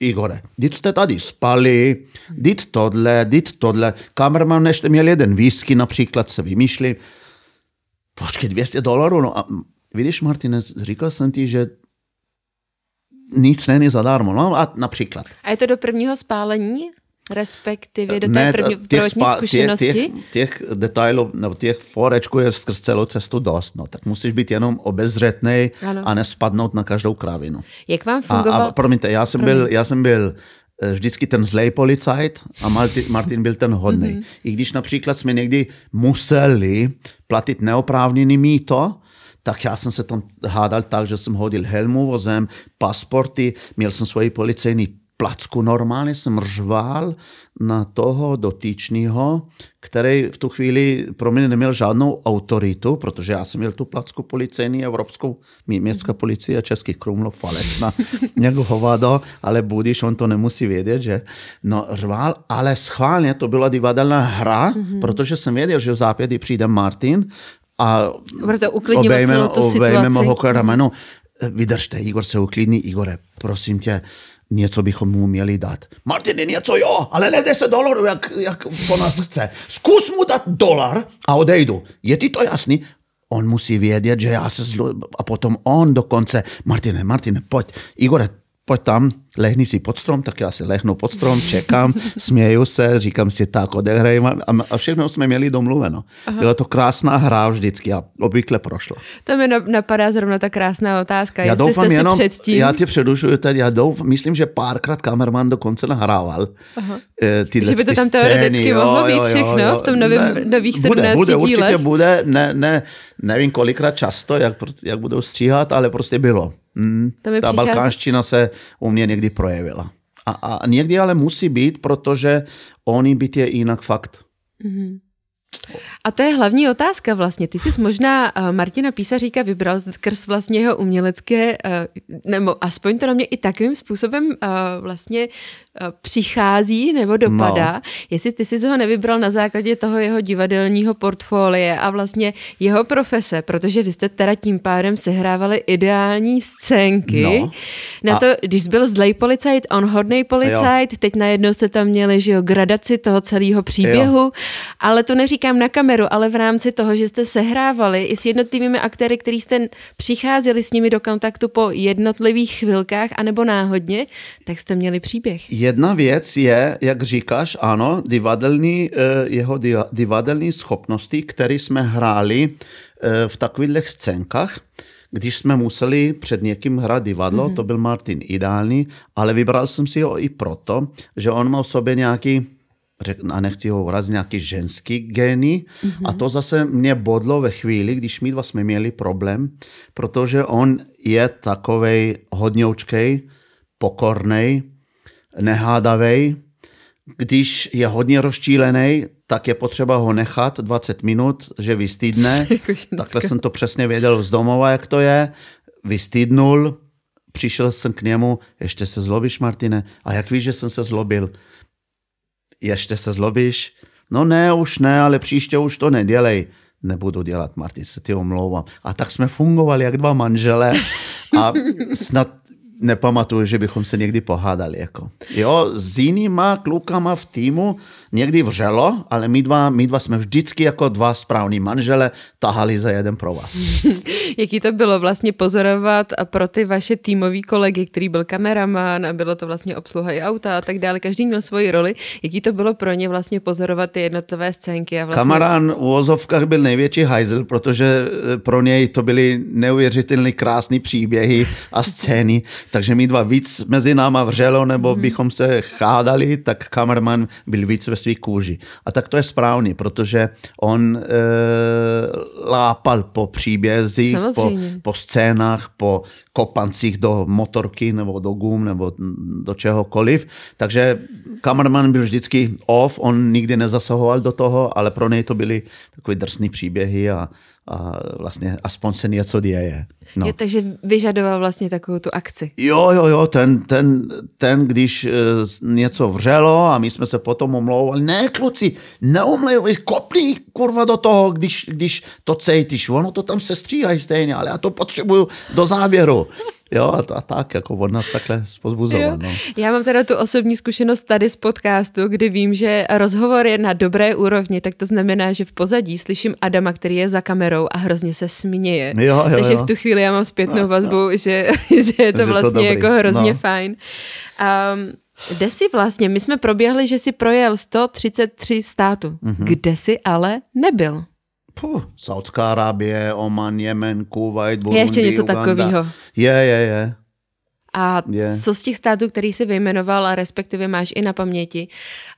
Igore, dit jste tady spali, dit tohle, dit tohle. Kamerman ještě měl jeden whisky například, se vymýšlí. Počkej, 200 dolarů? No a vidíš, Martinez, říkal jsem ti, že nic není zadarmo. No a například. A je to do prvního spálení? Respektive do té ne, první, těch spa, zkušenosti? Těch, těch, těch detailů, nebo těch forečků je skrz celou cestu dost. No. Tak musíš být jenom obezřetný a nespadnout na každou kravinu. Jak vám fungoval? A, a promiňte, já jsem, Promiň. byl, já jsem byl eh, vždycky ten zlej policajt a Martin, Martin byl ten hodný. Mm-hmm. I když například jsme někdy museli platit neoprávněný mýto, tak já jsem se tam hádal tak, že jsem hodil helmu vozem, pasporty, měl jsem svoji policejní placku. Normálně jsem řval na toho dotyčného, který v tu chvíli pro mě neměl žádnou autoritu, protože já jsem měl tu placku policejní, evropskou městská policie, Český Krumlov, falešná, *laughs* nějak hovado, ale budíš, on to nemusí vědět, že? No, řval, ale schválně to byla divadelná hra, mm-hmm. protože jsem věděl, že v zápěti přijde Martin a Proto obejmeme, ho k ramenu. Vydržte, Igor se uklidní. Igore, prosím tě, něco bychom mu měli dát. Martine, něco jo, ale ne 10 dolarů, jak, jak po nás chce. Zkus mu dát dolar a odejdu. Je ti to jasný? On musí vědět, že já se zlu... A potom on dokonce, Martine, Martine, pojď, Igore, pojď tam, lehni si pod strom, tak já si lehnu pod strom, čekám, *laughs* směju se, říkám si tak, odehrajím a, a všechno jsme měli domluveno. Aha. Byla to krásná hra vždycky a obvykle prošla. To mi napadá zrovna ta krásná otázka. Já Jestli doufám jste si jenom, předtím... já tě předušuju tady, já doufám, myslím, že párkrát kamerman dokonce nahrával Aha. Eh, tyhle Že by to tam teoreticky scény, mohlo být všechno jo, jo, jo, v tom novém, ne, nových 17 bude, bude, dílech. Určitě bude, ne, ne, nevím kolikrát často, jak, jak budou stříhat, ale prostě bylo. Mm, to ta přichází... balkánština se u mě někdy projevila. A, a někdy ale musí být, protože oni byt je jinak fakt. Mm-hmm. A to je hlavní otázka vlastně. Ty jsi možná eh, Martina Písaříka vybral skrz vlastně jeho umělecké, eh, nebo aspoň to na mě i takovým způsobem eh, vlastně Eh, přichází nebo dopadá, no. jestli ty jsi ho nevybral na základě toho jeho divadelního portfolie a vlastně jeho profese, protože vy jste teda tím pádem sehrávali ideální scénky. No. Na a... to, když byl zlej policajt, on hodnej policajt, jo. teď najednou jste tam měli, že jo, gradaci toho celého příběhu, jo. ale to neříkám na kameru, ale v rámci toho, že jste sehrávali i s jednotlivými aktéry, který jste přicházeli s nimi do kontaktu po jednotlivých chvilkách anebo náhodně, tak jste měli příběh. Je Jedna věc je, jak říkáš, ano, divadelní, eh, jeho divadelní schopnosti, které jsme hráli eh, v takových scénkách, když jsme museli před někým hrát divadlo, mm-hmm. to byl Martin ideální, ale vybral jsem si ho i proto, že on má v sobě nějaký řek, a nechci ho urazit, nějaký ženský geny. Mm-hmm. A to zase mě bodlo ve chvíli, když my dva jsme měli problém, protože on je takovej hodně učkej, pokornej, Nehádavý, Když je hodně rozčílený, tak je potřeba ho nechat 20 minut, že vystýdne. *laughs* Jako Takhle jsem to přesně věděl z domova, jak to je. Vystýdnul, přišel jsem k němu, ještě se zlobíš, Martine? A jak víš, že jsem se zlobil? Ještě se zlobíš? No ne, už ne, ale příště už to nedělej. Nebudu dělat, Martin, se ti omlouvám. A tak jsme fungovali jak dva manžele a *laughs* snad nepamatuju, že bychom se někdy pohádali. Jako. Jo, s jinýma klukama v týmu někdy vřelo, ale my dva, my dva jsme vždycky jako dva správní manžele tahali za jeden pro vás. *laughs* Jaký to bylo vlastně pozorovat a pro ty vaše týmový kolegy, který byl kameraman a bylo to vlastně obsluha i auta a tak dále, každý měl svoji roli, jaký to bylo pro ně vlastně pozorovat ty jednotlivé scénky. A vlastně... Kamarán u vozovkách byl největší hajzel, protože eh, pro něj to byly neuvěřitelně krásné příběhy a scény, takže my dva víc mezi náma vřelo, nebo mhm. bychom se chádali, tak kameraman byl víc ve své kůži. A tak to je správně, protože on e, lápal po příbězích, po, po scénách, po kopancích do motorky nebo do gum nebo do čehokoliv. Takže kameraman byl vždycky off, on nikdy nezasahoval do toho, ale pro něj to byly takové drsné příběhy a, a vlastně aspoň se něco děje. No. Je, takže vyžadoval vlastně takovou tu akci. Jo, jo, jo, ten, ten, ten když e, něco vřelo a my jsme se potom omlouvali, ne kluci, neumlej, kopni kurva do toho, když, když to cítíš, ono to tam se stříhají stejně, ale já to potřebuju do závěru. Jo, a, a tak, jako od nás takhle pozbuzoval. No. Já mám teda tu osobní zkušenost tady z podcastu, kdy vím, že rozhovor je na dobré úrovni, tak to znamená, že v pozadí slyším Adama, který je za kamerou a hrozně se směje. Jo, jo, Takže jo. v tu chvíli chvíli já mám zpětnou no, vazbu, no. Že, *laughs* že je to že vlastně to jako hrozně no. fajn. Um, kde jsi vlastně, my jsme proběhli, že jsi projel 133 států. Mm-hmm. Kde jsi ale nebyl? Puh, Saudská Arábie, Oman, Jemen, Kuwait, Burundi, Je ještě něco Uganda. takového. Je, je, je. A je. co z těch států, který jsi vyjmenoval a respektive máš i na paměti,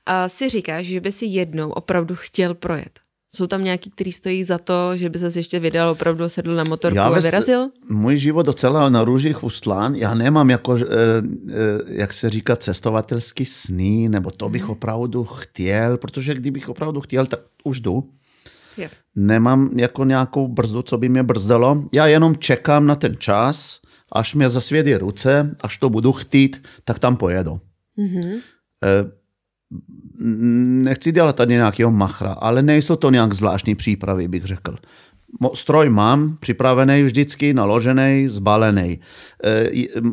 a si říkáš, že by si jednou opravdu chtěl projet? Jsou tam nějaký, který stojí za to, že by se ještě vydal opravdu, sedl na motorku já a vyrazil? Můj život docela na růžích ustlán. Já nemám, jako, eh, eh, jak se říká, cestovatelský sny, nebo to bych mhm. opravdu chtěl, protože kdybych opravdu chtěl, tak už jdu. Je. Nemám jako nějakou brzdu, co by mě brzdalo. Já jenom čekám na ten čas, až mě zasvědí ruce, až to budu chtít, tak tam pojedu. Mm-hmm nechci dělat tady nějakého machra, ale nejsou to nějak zvláštní přípravy, bych řekl. Stroj mám připravený vždycky, naložený, zbalený. E,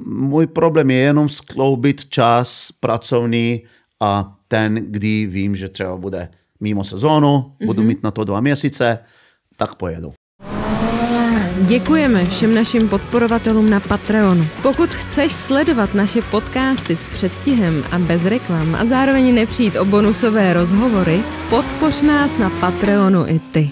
můj problém je jenom skloubit čas pracovní a ten, kdy vím, že třeba bude mimo sezónu, mm-hmm. budu mhm. mít na to dva měsíce, tak pojedu. Děkujeme všem našim podporovatelům na Patreonu. Pokud chceš sledovat naše podcasty s předstihem a bez reklam a zároveň nepřijít o bonusové rozhovory, podpoř nás na Patreonu i ty.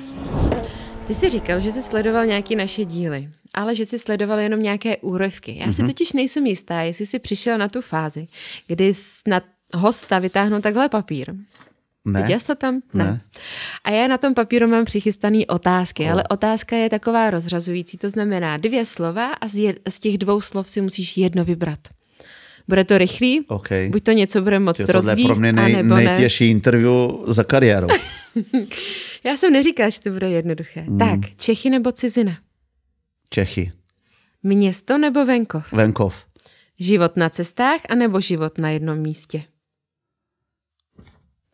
Ty jsi říkal, že jsi sledoval nějaké naše díly, ale že jsi sledoval jenom nějaké úrovky. Já mm-hmm. si mhm. totiž nejsem jistá, jestli jsi přišel na tu fázi, kdy na hosta vytáhnu takhle papír ne. Viděl to tam? Ne. ne. A já na tom papíru mám přichystané otázky, no. ale otázka je taková rozřazující. to znamená dvě slova a z, je, z těch dvou slov si musíš jedno vybrat. Bude to rychlý, okay. buď to něco bude moc Tyjo, rozvíjet, tohle pro mě nej, nejtěžší ne. interview za kariéru. *laughs* já jsem neříkala, že to bude jednoduché. Mm. Tak, Čechy nebo cizina? Čechy. Město nebo venkov? Venkov. Život na cestách anebo život na jednom místě?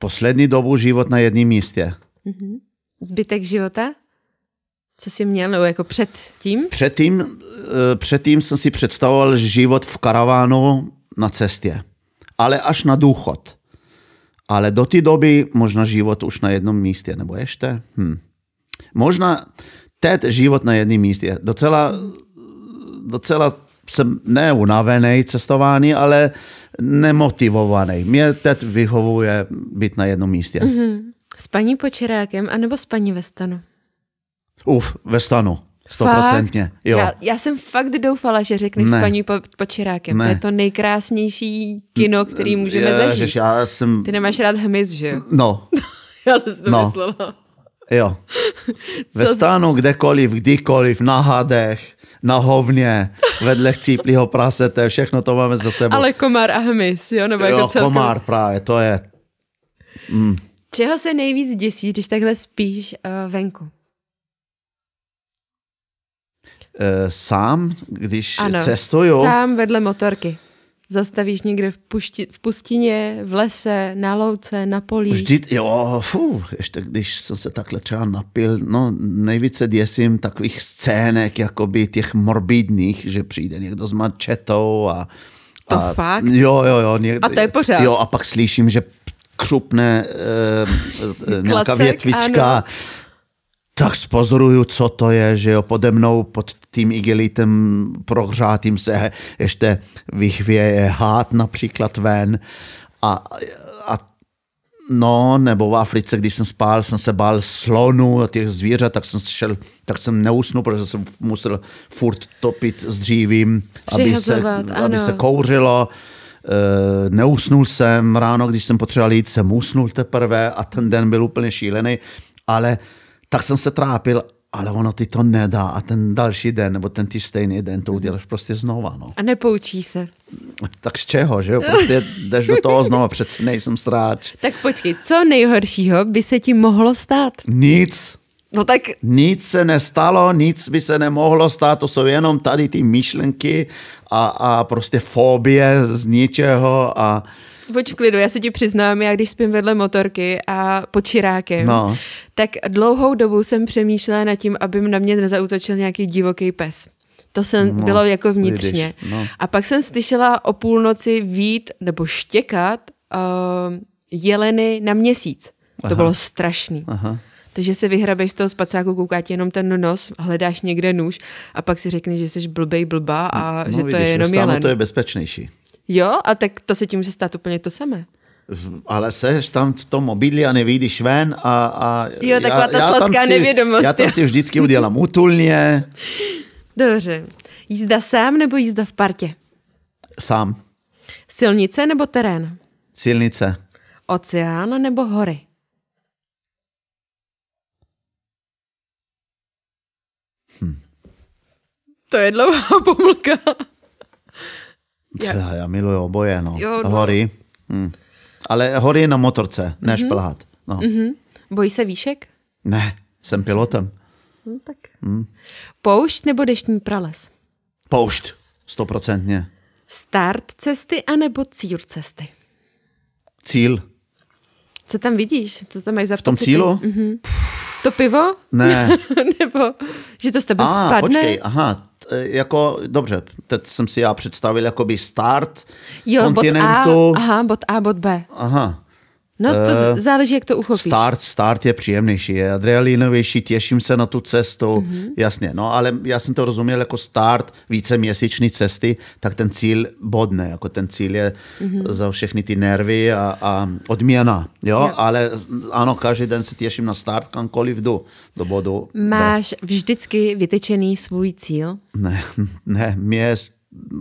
poslední dobu život na jedním místě. Mm-hmm. Zbytek života? Co jsi měl, nebo jako předtím? Předtím, eh, předtím jsem si představoval život v karavánu na cestě, ale až na důchod. Ale do té doby možná život už na jednom místě, nebo ještě? Hm. Možná teď život na jedním místě. Docela, docela jsem neunavený cestování, ale nemotivovaný. Mě teď vyhovuje být na jednom místě. Mm-hmm. S paní Počerákem anebo s paní ve stanu? Uf, ve stanu. Stoprocentně, jo. Já, já jsem fakt doufala, že řekneš ne. s paní po, Počerákem. Ne. To je to nejkrásnější kino, který můžeme je, zažít. Já jsem... Ty nemáš rád hmyz, že? No. *laughs* já jsem si to no. myslela. Jo. Ve stanu kdekoliv, kdykoliv, na hadech na hovně, vedle chcíplýho prasete, všechno to máme za sebou. Ale komár a hmyz, jo? Nebo jako jo, jako komár právě, to je. Mm. Čeho se nejvíc děsí, když takhle spíš uh, venku? E, sám, když ano, cestuju. sám vedle motorky zastavíš někde v, pušti, v pustině, v lese, na louce, na poli. Vždy, jo, fů, ještě když jsem se takhle třeba napil, no nejvíce děsím takových scének, jakoby těch morbidních, že přijde někdo s mačetou a... To a, fakt? Jo, jo, jo. Někde, a to je pořád. Jo, a pak slyším, že křupne eh, eh nějaká větvička. Ano tak spozoruju, co to je, že jo, pode mnou pod tím igelitem prohřátým se ještě vychvěje hát například ven a, a no, nebo v Africe, když jsem spál, jsem se bál slonu a těch zvířat, tak jsem šel, tak jsem neusnul, protože jsem musel furt topit s dřívím, aby se, ano. aby se kouřilo. Uh, neusnul jsem ráno, když jsem potřeboval jít, jsem usnul teprve a ten den byl úplně šílený, ale uh, tak jsem se trápil, ale ono ti to nedá a ten další den nebo ten ty stejný den to mhm. uděláš prostě znova. No. A nepoučí se. Tak z čeho, že jo? Prostě jdeš do toho znova, přece nejsem stráč. Tak počkej, co nejhoršího by se ti mohlo stát? Nic. No tak... Nic se nestalo, nic by se nemohlo stát, to jsou jenom tady ty myšlenky a, a prostě fobie z ničeho a buď v klidu, já se ti přiznám, já když spím vedle motorky a pod čirákem, no. tak dlouhou dobu jsem přemýšlela nad tím, aby na mě nezautočil nějaký divoký pes. To jsem no, bylo jako vnitřně. Vidíš, no. A pak jsem slyšela o půlnoci vít nebo štěkat uh, jeleny na měsíc. Aha. To bylo strašný. Aha. Takže se vyhrabeš z toho spacáku, kouká ti jenom ten nos, hledáš někde nůž a pak si řekneš, že jsi blbej blba a no, že no, to vidíš, je jenom jelen. to je bezpečnější. Jo, a tak to se tím může stát úplně to samé. Ale seš tam v tom mobili a nevidíš ven a... a jo, taková ta já, sladká já si, nevědomost. Já tam si vždycky udělám útulně. Dobře. Jízda sám nebo jízda v partě? Sám. Silnice nebo terén? Silnice. Oceán nebo hory? Hm. To je dlouhá pomlka. Já, Já miluji oboje, no. Jo, no. Hory. Hm. Ale hory na motorce, než mm-hmm. plhat. No. Mm-hmm. Bojí se výšek? Ne, jsem pilotem. No, tak. Hm. Poušť nebo deštní prales? Poušť, stoprocentně. Start cesty anebo cíl cesty? Cíl. Co tam vidíš? Co tam máš za V tom pocity? cílu? Mm-hmm. To pivo? Ne. *laughs* nebo že to z tebe ah, spadne? Počkej, aha, Eh, jako, dobře, teď jsem si já představil jakoby start jo, kontinentu. Bod a, aha, bod A, bod B. Aha. No to uh, záleží, jak to uchopíš. Start, start je příjemnější, je adrenalinovější, těším se na tu cestu, mm-hmm. jasně. No ale já jsem to rozuměl jako start více měsíční cesty, tak ten cíl bodne, jako ten cíl je mm-hmm. za všechny ty nervy a, a odměna, jo? jo. Ale ano, každý den se těším na start, kamkoliv jdu do bodu. Máš do... vždycky vytečený svůj cíl? Ne, *laughs* ne, mě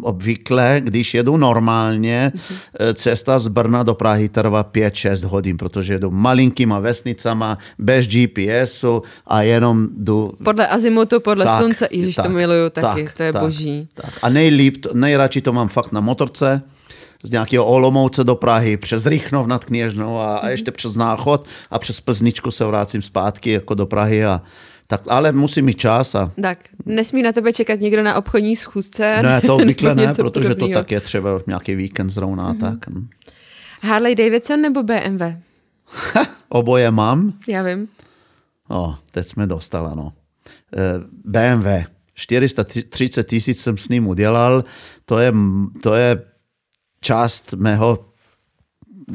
obvykle, když jedu normálně, mhm. eh, cesta z Brna do Prahy trvá 5-6 hodin, protože jedu malinkýma vesnicama, bez GPSu a jenom jdu... Podle azimutu, podle tak, slunce, ježiš, tak, to miluju taky, tak, to je tak, boží. Tak. A nejlíp, nejradši to mám fakt na motorce, z nějakého Olomouce do Prahy, přes Rychnov nad Kněžnou a, a mhm. ještě přes Náchod a přes Plzničku se vracím zpátky jako do Prahy a, tak ale musí mít čas. A... Tak, nesmí na tebe čekat někdo na obchodní schůzce? Ne, to *laughs* obvykle ne, protože podobného. to tak je třeba nějaký víkend zrovna. Mm-hmm. Tak. Mm. Harley Davidson nebo BMW? *laughs* Oboje mám. Já vím. No, teď jsme dostala, no. E, BMW. 430 tisíc jsem s ním udělal. To je, to je část mého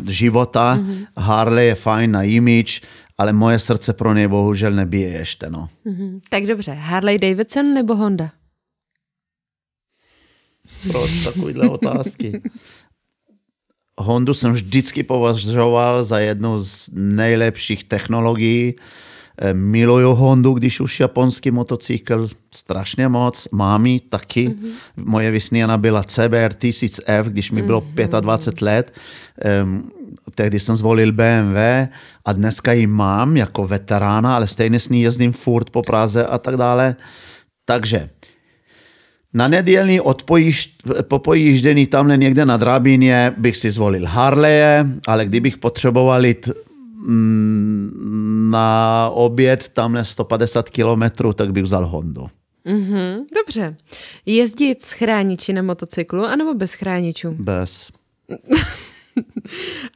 života. Mm-hmm. Harley je fajn na image, ale moje srdce pro něj bohužel nebije ještě. No. Mm-hmm. Tak dobře, Harley Davidson nebo Honda? Proč takovýhle otázky? *laughs* Hondu jsem vždycky považoval za jednu z nejlepších technologií. Eh, miluju Hondu, když už japonský motocykl, strašně moc, mám ji taky. Mm-hmm. Moje vysněna byla CBR 1000F, když mi bylo mm-hmm. 25 let. Um, tehdy jsem zvolil BMW a dneska ji mám jako veterána, ale stejně s ní jezdím furt po Praze a tak dále. Takže na nedělní popojíždění tamhle někde na Drabíně bych si zvolil Harley, ale kdybych potřeboval jít mm, na oběd tamhle 150 kilometrů, tak bych vzal Hondu. Mm-hmm, dobře. Jezdit s chrániči na motocyklu anebo bez chráničů? Bez. *laughs*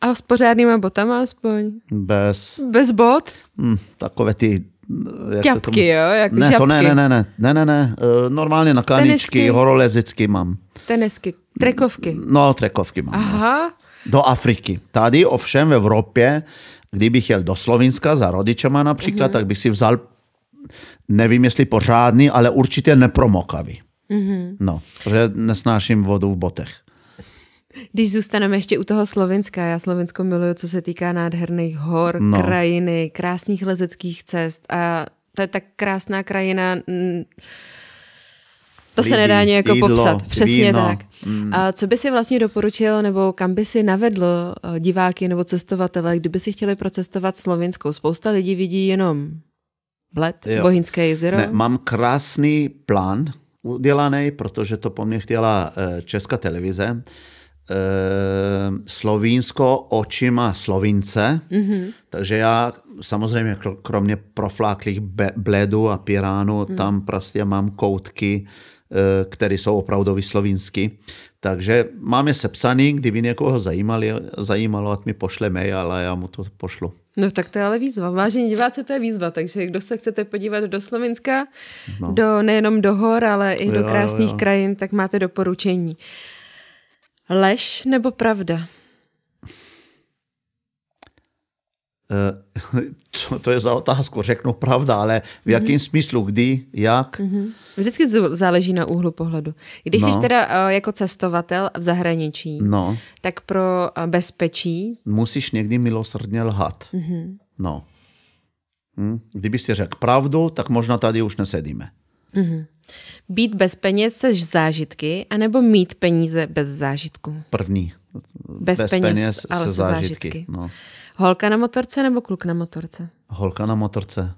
A s pořádnýma botama aspoň? Bez. Bez bot? Hmm, takové ty jak ťapky, se tomu... jo? Jako ne, žabky. to ne, ne, ne, ne, ne, ne, ne, eh, normálně na kaničky, horolezicky mám. Tenisky, trekovky. No, trekovky mám. No. Aha. Ne. Do Afriky. Tady ovšem v Evropě, kdybych jel do Slovinska za rodičema například, uh-huh. tak bych si vzal, nevím jestli pořádný, ale určitě nepromokavý. Uh-huh. No, protože nesnáším vodu v botech. Když zůstaneme ještě u toho Slovenska, já Slovensko miluju, co se týká nádherných hor, no. krajiny, krásných lezeckých cest a to je tak krásná krajina. To Lidi, se nedá nějak popsat, přesně víno. tak. Mm. A co by si vlastně doporučil, nebo kam by si navedl eh, diváky nebo cestovatele, kdyby si chtěli procestovat Slovinskou? Spousta lidí vidí jenom Bled, jo. Bohinské jezero. Ne, mám krásný plán udělaný, protože to po mně chtěla eh, česká televize. Ehm, Slovínsko očima Slovince, mm-hmm. takže já samozřejmě kromě profláklých bledů a piránů, mm. tam prostě mám koutky, eh, které jsou opravdu slovinsky. Takže máme sepsaný, kdyby někoho zajímali, zajímalo, ať mi pošle mail, ale já mu to pošlu. No tak to je ale výzva. Vážení diváci, to je výzva, takže kdo se chcete podívat do Slovenska, no. do, nejenom do hor, ale i jo, do krásných jo. krajin, tak máte doporučení. Uh, Lež nebo pravda? Eh, *laughs* co to je za otázku, řeknu pravda, ale v mhm. jakém mm-hmm. smyslu, kdy, jak? Mm-hmm. Vždycky záleží na úhlu pohledu. Když no. jsi teda eh, jako cestovatel v zahraničí, no. tak pro eh, bezpečí... Musíš někdy milosrdně lhat. Mm-hmm. No. Hm? Kdyby si řekl pravdu, tak možná tady už nesedíme. Mm-hmm. Být bez peněz se zážitky, anebo mít peníze bez zážitku? První. Bez, bez peněz, peněz ale se zážitky. zážitky. No. Holka na motorce nebo kluk na motorce? Holka na motorce.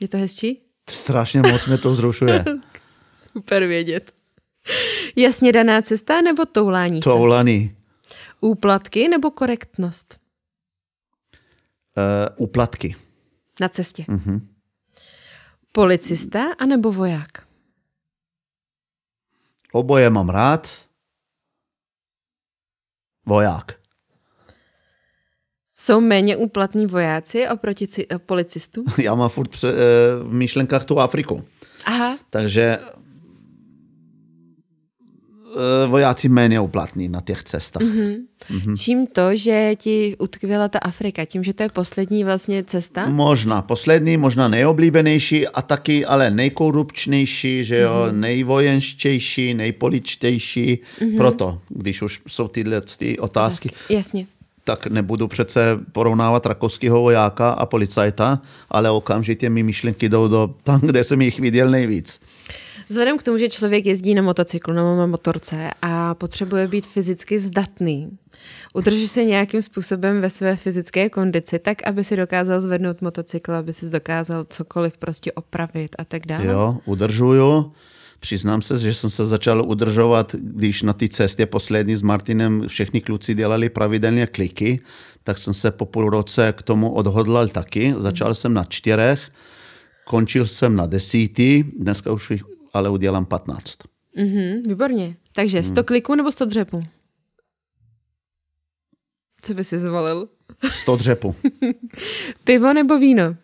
Je to hezčí? Strašně moc mě to zrušuje. *laughs* Super vědět. Jasně daná cesta nebo toulání Toulaný. Úplatky nebo korektnost? Uh, úplatky. Na cestě. Uh-huh. Policista anebo voják? Oboje mám rád. Voják. Jsou méně úplatní vojáci oproti eh, policistům? *laughs* Já mám furt pře- eh, v myšlenkách tu Afriku. Aha. Takže Eh, vojáci méně uplatní na těch cestách. Mm-hmm. Mm-hmm. Čím to, že ti utkvěla ta Afrika? Tím, že to je poslední vlastně cesta? Možná poslední, možná nejoblíbenější a taky ale nejkorupčnější, že jo, mm-hmm. nejvojenštější, nejpoličtější. Mm-hmm. Proto, když už jsou tyhle ty otázky. Jasně tak nebudu přece porovnávat rakouského vojáka a policajta, ale okamžitě mi myšlenky jdou do tam, kde jsem jich viděl nejvíc. Vzhledem k tomu, že člověk jezdí na motocyklu na motorce a potřebuje být fyzicky zdatný, udrží se nějakým způsobem ve své fyzické kondici, tak aby si dokázal zvednout motocykl, aby si dokázal cokoliv prostě opravit a tak dále. Jo, udržuju. Přiznám se, že jsem se začal udržovat, když na té cestě poslední s Martinem všichni kluci dělali pravidelně kliky, tak jsem se po půl roce k tomu odhodlal taky. Začal jsem na čtyřech, končil jsem na desíti, dneska už jich ale udělám 15. Mm-hmm, výborně. Takže 100 mm. kliků nebo 100 dřepů? Co by si zvolil? 100 dřepů. *laughs* Pivo nebo víno?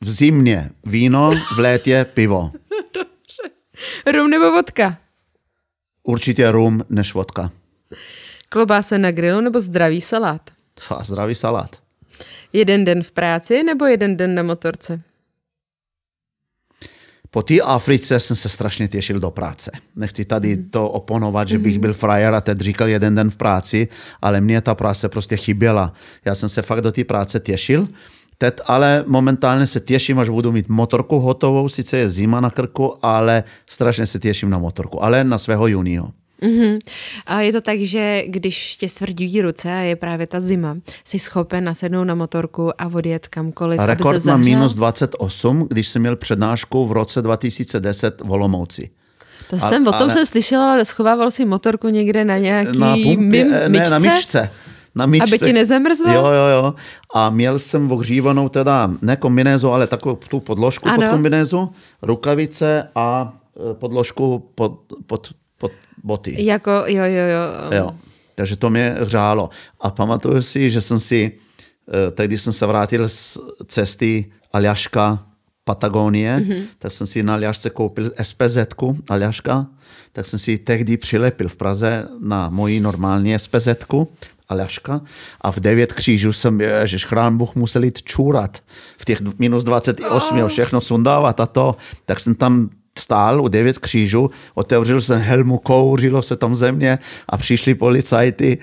V zimě víno, v létě pivo. *laughs* Dobře. Rum nebo vodka? Určitě rum než vodka. Klobása na grilu nebo zdravý salát? Fá, zdravý salát. Jeden den v práci nebo jeden den na motorce? po té Africe jsem se strašně těšil do práce. Nechci tady mhm. to oponovat, že bych mhm. byl frajer a teď říkal jeden den v práci, ale mě ta práce prostě chyběla. Já jsem se fakt do té práce těšil. Teď ale momentálně se těším, až budu mít motorku hotovou, sice je zima na krku, ale strašně se těším na motorku, ale na svého Junio. Mm-hmm. A je to tak, že když tě svrdí ruce a je právě ta zima, jsi schopen nasednout na motorku a odjet kamkoliv. A rekord na minus 28, když jsem měl přednášku v roce 2010 v Olomouci. To jsem, jsem o tom ale... jsem slyšela, ale schovával si motorku někde na nějaký na pumpě, Ne, na myčce. Na myčce. Aby ti nezamrzlo? Jo, jo, jo. A měl jsem ohřívanou teda, ne kombinézu, ale takovou tu podložku ano. pod kombinézu, rukavice a e, podložku pod, pod boty. Jako, jo, jo, jo. jo. Takže to mě řálo. A pamatuju si, že jsem si, tehdy jsem se vrátil z cesty Aljaška, Patagonie, mm-hmm. tak jsem si na Aljašce koupil spz Aljaška, tak jsem si tehdy přilepil v Praze na moji normální spz Aljaška a v devět křížů jsem, že chrán Bůh musel jít čůrat v těch minus 28 oh. všechno sundávat a to, tak jsem tam stál u devět křížů, otevřel se helmu, kouřilo se tam země a přišli policajti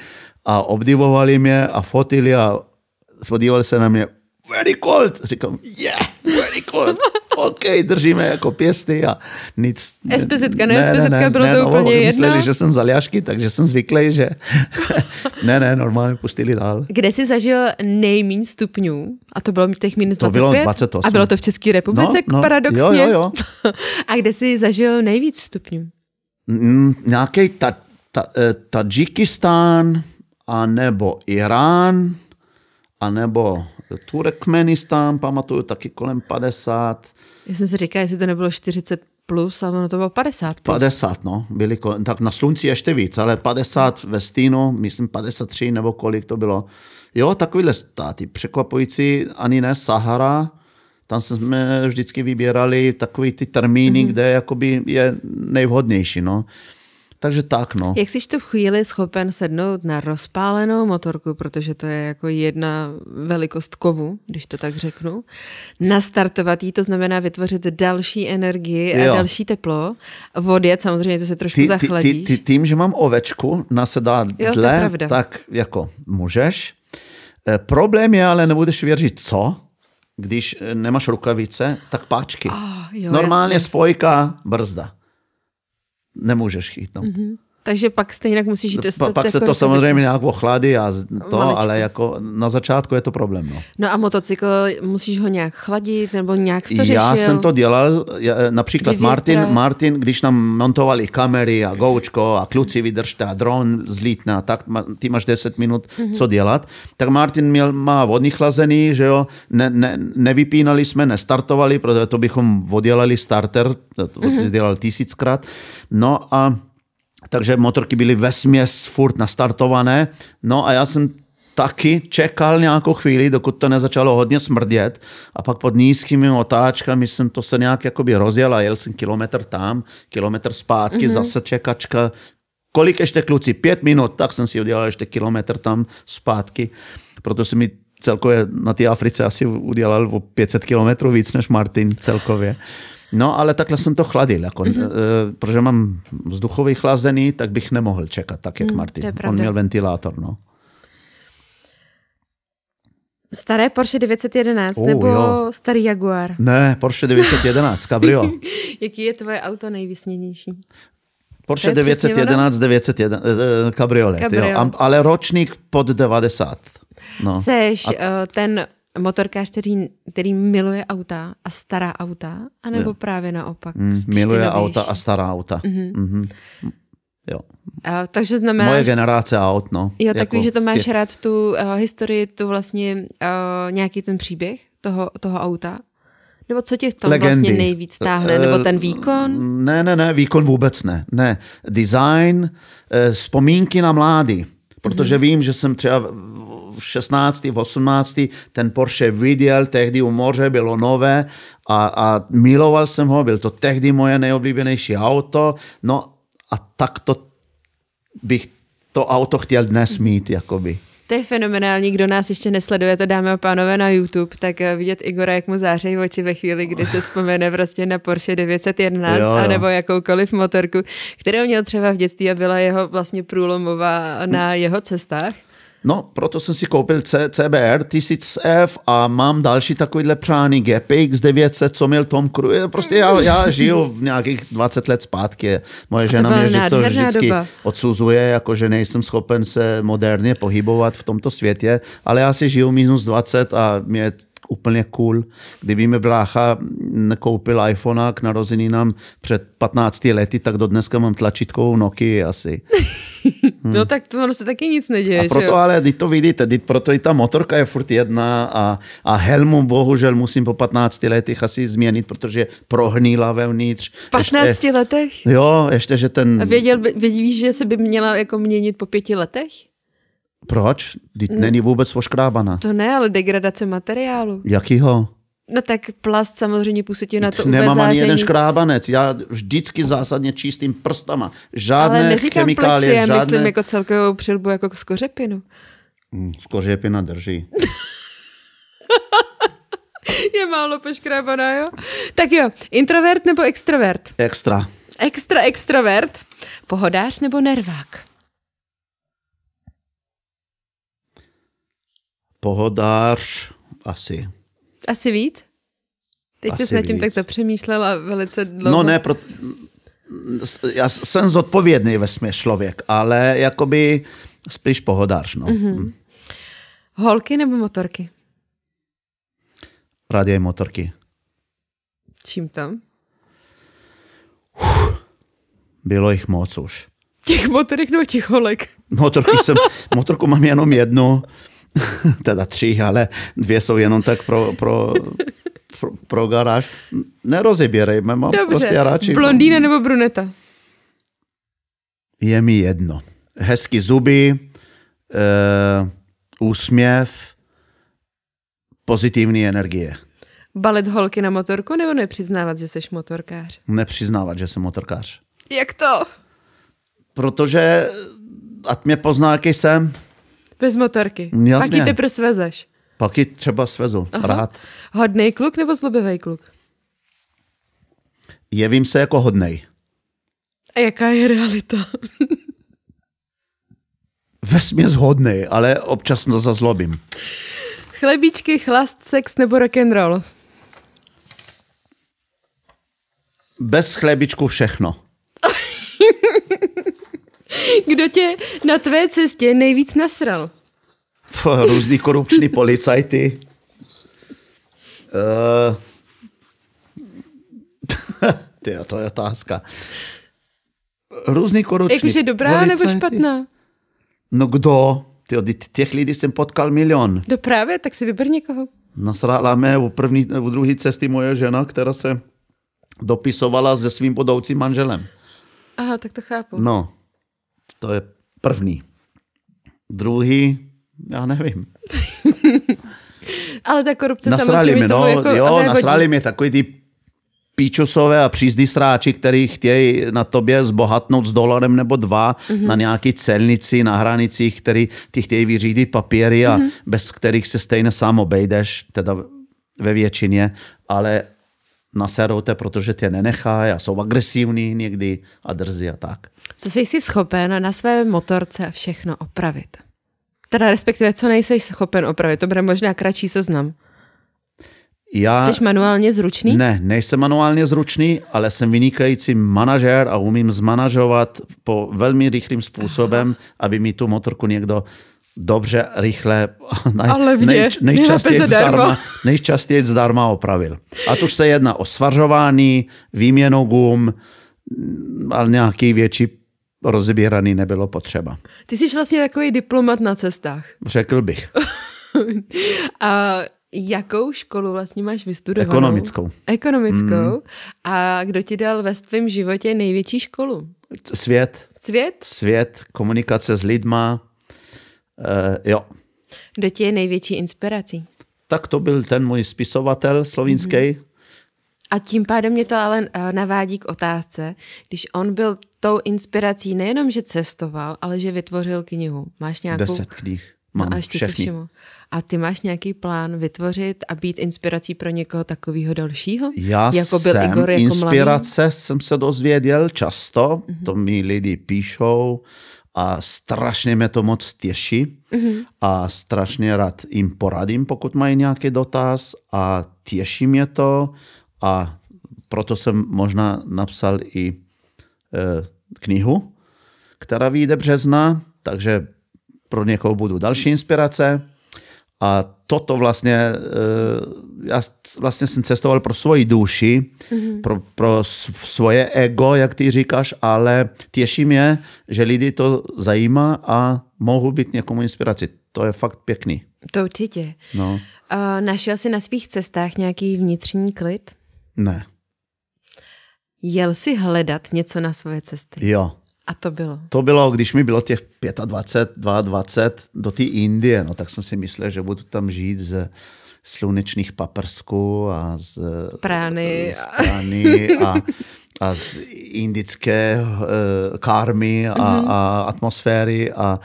a obdivovali mě a fotili a podívali se na mě, very cold. Říkám, yeah, very cold. OK, držíme jako pěsty a nic. Espezitka, ne, ne espezitka, ne, ne, bylo ne, to ne, no, úplně jedno. Mysleli, že jsem z Aljašky, takže jsem zvyklý, že *laughs* ne, ne, normálně pustili dál. Kde jsi zažil nejmín stupňů? A to bylo těch minus 25? To bylo 28. A bylo to v České republice, no, no, paradoxně. Jo, jo, jo. *laughs* a kde jsi zažil nejvíc stupňů? Mm, nějaký ta, ta, eh, Tadžikistán, anebo Irán, anebo Turkmenistán, pamatuju, taky kolem 50. Já jsem si říkal, jestli to nebylo 40 plus, ale ono to bylo 50 plus. 50, no. Byli, tak na slunci ještě víc, ale 50 ve stínu, myslím 53 nebo kolik to bylo. Jo, takovýhle státy, překvapující, ani ne, Sahara, tam jsme vždycky vybírali takový ty termíny, mm-hmm. kde jakoby je nejvhodnější, no. Takže tak, no. Jak jsi tu chvíli schopen sednout na rozpálenou motorku, protože to je jako jedna velikost kovu, když to tak řeknu, nastartovat jí, to znamená vytvořit další energii a jo. další teplo, odjet, samozřejmě to se trošku ty, zachladíš. Ty, ty, ty, tím, že mám ovečku na sedadle, jo, tak jako můžeš. E, problém je, ale nebudeš věřit, co? Když eh, nemáš rukavice, tak páčky. Oh, jo, Normálně jasný. spojka, brzda nemůžeš chytnout. Mm-hmm. Takže pak stejně musíš no, dostat. Pa, pak se jako to jako samozřejmě nějak ochladí a to, Maličky. ale jako na začátku je to problém. No. no a motocykl, musíš ho nějak chladit nebo nějak to řešil? Já jsem to dělal, eh, například Martin, Martin, když nám montovali kamery a goučko a kluci mhm. vydržte a dron zlítne a tak, ty máš 10 minut, mm-hmm. co dělat, tak Martin měl, má vodní chlazený, že jo, ne, ne, nevypínali jsme, nestartovali, protože to bychom odělali starter, to, to mm-hmm. dělal tisíckrát, no a takže motorky byly ve směs furt nastartované. No a já jsem taky čekal nějakou chvíli, dokud to nezačalo hodně smrdět a pak pod nízkými otáčkami jsem to se nějak jakoby rozjel a jel jsem kilometr tam, kilometr zpátky, mm-hmm. zase čekačka. Kolik ještě kluci? Pět minut, tak jsem si udělal ještě kilometr tam zpátky, protože se mi celkově na té Africe asi udělal o 500 kilometrů víc než Martin celkově. No, ale takhle jsem to chladil. Jako, mm-hmm. uh, protože mám vzduchový chlazený, tak bych nemohl čekat, tak jak mm, Martin. On měl ventilátor, no. Staré Porsche 911 uh, nebo jo. starý Jaguar? Ne, Porsche 911, Cabrio. *laughs* Jaký je tvoje auto nejvysněnější? Porsche 911, 911 uh, kabriolet, Cabrio. jo. ale ročník pod 90. No. Seš A... Eh, ten motorkář, který, který miluje auta a stará auta, anebo jo. právě naopak? Mm, miluje auta a stará auta. Mm-hmm. Mm-hmm. Jo. A, takže znamená, Moje generace aut, no. Jo, jako takový, že to máš ty... rád v tu uh, historii, tu vlastně uh, nějaký ten příběh toho, toho auta. Nebo co tě v tom vlastně Legendy. vlastně nejvíc táhne? Eh, Nebo ten výkon? Ne, ne, ne, výkon vůbec ne. Ne, design, vzpomínky na mládí. Protože mhm. vím, že jsem třeba v 16., v 18. ten Porsche viděl, tehdy u moře bylo nové a, a miloval jsem ho, byl to tehdy moje nejoblíbenější auto, no a tak to bych to auto chtěl dnes mít, jakoby. To je fenomenální, kdo nás ještě nesleduje, to dáme a pánové na YouTube, tak eh, vidět Igora, jak mu zářejí oči ve chvíli, kdy se vzpomene prostě na Porsche 911 jo, jo. anebo jakoukoliv motorku, kterou měl třeba v dětství a byla jeho vlastně průlomová na jeho cestách. No, proto jsem si koupil C, CBR 1000F a mám další takovýhle přání GPX 900, co měl Tom Cruise. Prostě já, já žiju v nějakých 20 let zpátky. Moje žena mě vždycky, vždycky doba. odsuzuje, jako že nejsem schopen se moderně pohybovat v tomto světě, ale já si žiju minus 20 a mě úplně cool. Kdyby mi brácha nekoupil iPhone k narozeninám před 15 lety, tak do dneska mám tlačítkovou Nokia asi. Hmm. *laughs* No hm. tak to ono se taky nic neděje. A proto že? ale, když to vidíte, teď proto i ta motorka je furt jedna a, a helmu bohužel musím po 15 letech asi změnit, protože prohnýla vevnitř. 15 ještě, letech? Jo, ještě, že ten... A věděl, vidíš, že se by měla jako měnit po pěti letech? Proč? Teď no. není vůbec oškrábaná. To ne, ale degradace materiálu. Jakýho? No tak plast samozřejmě působí na to Nemám ani jeden škrábanec, já vždycky zásadně čistím prstama. Žádné Ale neříkám chemikálie, plexi, já žádné... myslím jako celkovou přilbu jako skořepinu. skořepina hm, drží. *laughs* Je málo poškrábaná, jo? Tak jo, introvert nebo extrovert? Extra. Extra extrovert? Pohodář nebo nervák? pohodář asi. Asi víc? Teď asi jsem nad tím tak zapřemýšlela velice no dlouho. No ne, pro, já jsem zodpovědný ve směs člověk, ale jakoby spíš pohodář. No. Mm-hmm. Holky nebo motorky? Raději motorky. Čím tam? Uf, bylo jich moc už. Těch motorek nebo těch holek? Motorky jsem, *laughs* motorku mám jenom jednu. *laughs* teda tři, ale dvě jsou jenom tak pro, pro, pro, pro garáž. Nerozebírejme, mám Dobře, prostě radši. blondýna nebo bruneta? Je mi jedno. Hezky zuby, uh, úsměv, pozitivní energie. Balet holky na motorku nebo nepřiznávat, že jsi motorkář? Nepřiznávat, že jsem motorkář. Jak to? Protože eh, ať mě pozná, jaký jsem. Bez motorky. Jasně. Pak ji teprve svezeš. Pak ji třeba svezu, Aha. rád. Hodnej kluk nebo zlobivý kluk? Jevím se jako hodnej. A jaká je realita? *laughs* Vesměs hodnej, ale občas to zazlobím. Chlebíčky, chlast, sex nebo rock and roll? Bez chlebičku všechno. *laughs* Kdo tě na tvé cestě nejvíc nasral? Různý korupční policajty. Eh, uh... *laughs* Tyjo, to je otázka. Různý korupční Jakože dobrá policajty. nebo špatná? No kdo? Tyjo, těch lidí jsem potkal milion. No právě, tak si vyber někoho. Nasrála mě u, první, u druhé cesty moje žena, která se dopisovala se svým budoucím manželem. Aha, tak to chápu. No, to je první. Druhý, já nevím. *laughs* Ale ta korupce nasrali samozřejmě mi, no, jako Jo, nasrali mě takový ty píčusové a přízdy stráči, který chtějí na tobě zbohatnout s dolarem nebo dva mm-hmm. na nějaký celnici, na hranicích, který ti chtějí vyřídit papíry a mm-hmm. bez kterých se stejně sám obejdeš, teda ve většině, ale naserou te, protože tě nenechá a jsou agresivní někdy a drzí a tak. Co jsi si schopen na své motorce všechno opravit? Teda respektive, co nejsi schopen opravit? To bude možná kratší seznam. Já... Jsi manuálně zručný? Ne, nejsem manuálně zručný, ale jsem vynikající manažer a umím zmanažovat po velmi rychlým způsobem, Aha. aby mi tu motorku někdo dobře, rychle, *laughs* nej, ale vně, nej, nejčastěji, zdarma, nejčastěji zdarma opravil. A to už se jedná o svařování, výměnu gum, ale nějaký větší rozběraný nebylo potřeba. Ty jsi vlastně takový diplomat na cestách. Řekl bych. *laughs* a jakou školu vlastně máš vystudovanou? Ekonomickou. Ekonomickou. Mm. A kdo ti dal ve svém životě největší školu? Svět. Svět? Svět, komunikace s lidma. E, jo. Kdo ti je největší inspirací? Tak to byl ten můj spisovatel slovinský. Mm. A tím pádem mě to ale eh, navádí k otázce, když on byl tou inspirací nejenom, že cestoval, ale že vytvořil knihu. Máš nějakou... Deset knih. No Mám no a ještě všechny. Všemu. A ty máš nějaký plán vytvořit a být inspirací pro někoho takového dalšího? Já jako byl jsem Igor, jako inspirace, mladý? jsem se dozvěděl často, mm-hmm. to mi lidi píšou a strašně mě to moc těší mm-hmm. a strašně rád jim poradím, pokud mají nějaký dotaz a těší mě to a proto jsem možná napsal i eh, knihu, která vyjde března, takže pro někoho budou další inspirace. A toto vlastně, eh, já vlastně jsem cestoval pro svoji duši, mm-hmm. pro, pro svoje ego, jak ty říkáš, ale těší mě, že lidi to zajímá a mohou být někomu inspirací. To je fakt pěkný. To určitě. No. Eh, našel jsi na svých cestách nějaký vnitřní klid? Ne jel si hledat něco na svoje cesty. Jo. A to bylo? To bylo, když mi bylo těch 25, 22 do té Indie, no tak jsem si myslel, že budu tam žít z slunečných paprsků a z prány, z prány a, a z indické uh, eh, karmy a, mm-hmm. a atmosféry a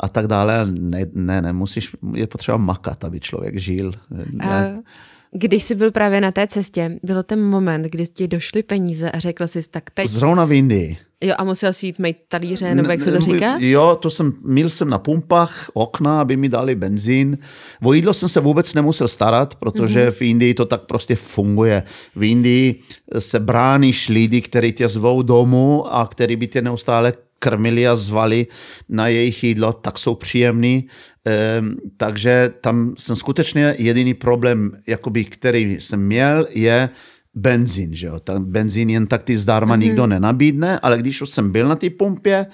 a tak dále. Ne, ne, ne, musíš, je potřeba makat, aby člověk žil. Eh, a... Když jsi byl právě na té cestě, byl ten moment, kdy ti došly peníze a řekl jsi tak teď... Zrovna v Indii. Jo, a musel si jít mít talíře, nebo jak se to říká? Jo, to jsem, mil jsem na pumpách okna, aby mi dali benzín. O jídlo jsem se vůbec nemusel starat, protože mm-hmm. v Indii to tak prostě funguje. V Indii eh, se bráníš lidi, kteří tě zvou domů a který by tě neustále krmili a zvali na jejich jídlo, tak jsou příjemní Ehm, takže tam jsem skutečně jediný problém, jakoby, který jsem měl, je benzín. Že jo? Ten benzín jen tak ty zdarma mm-hmm. nikdo nenabídne, ale když už jsem byl na té pumpě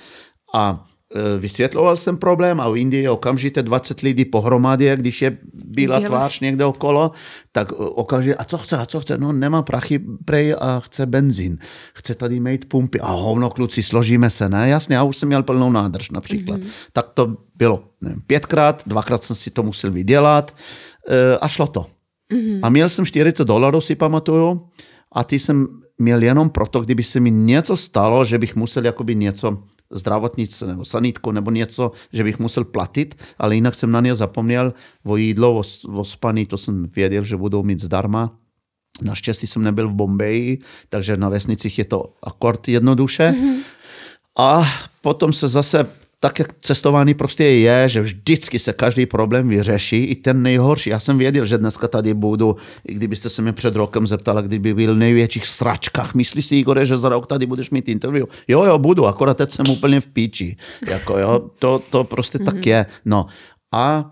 a Eh, vysvětloval jsem problém a v Indii je okamžitě 20 lidí pohromadě, když je bílá tvář někde okolo, tak eh, okamžitě, a co chce, a co chce, no nemá prachy prej a chce benzín, chce tady mít pumpy a hovno kluci, složíme se, ne, jasně, já už jsem měl plnou nádrž například. Mm-hmm. Tak to bylo nevím, pětkrát, dvakrát jsem si to musel vydělat eh, a šlo to. Mm-hmm. A měl jsem 40 dolarů, si pamatuju, a ty jsem měl jenom proto, kdyby se mi něco stalo, že bych musel jakoby něco zdravotnice nebo sanitku nebo něco, že bych musel platit, ale jinak jsem na ně zapomněl. O jídlo, o, o spaní, to jsem věděl, že budou mít zdarma. Naštěstí jsem nebyl v Bombeji, takže na vesnicích je to akord jednoduše. Mm-hmm. A potom se zase tak jak cestování prostě je, že vždycky se každý problém vyřeší, i ten nejhorší. Já jsem věděl, že dneska tady budu, i kdybyste se mě před rokem zeptala, kdyby byl v největších sračkách. Myslíš si, Igore, že za rok tady budeš mít interview? Jo, jo, budu, akorát teď jsem úplně v píči. Jako, jo, to, to prostě tak mhm. je. No a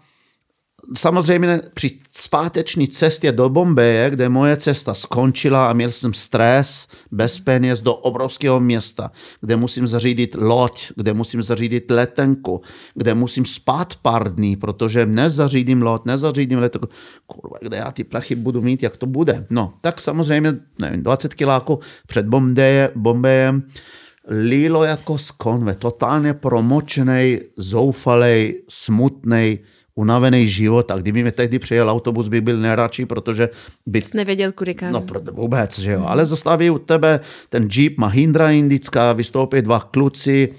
samozřejmě při zpáteční cestě do Bombeje, kde moje cesta skončila a měl jsem stres bez peněz do obrovského města, kde musím zařídit loď, kde musím zařídit letenku, kde musím spát pár dní, protože nezařídím loď, nezařídím letenku. Kurva, kde já ty prachy budu mít, jak to bude? No, tak samozřejmě, nevím, 20 kiláku před Bombeje, Bombejem, lílo jako z konve, totálně promočený, zoufalej, smutnej, unavený život a kdyby mi tehdy přijel autobus, bych byl nejradší, protože by... Jsi nevěděl, kudy kam. No vůbec, že jo. Ale zastaví u tebe ten jeep Mahindra indická, vystoupí dva kluci,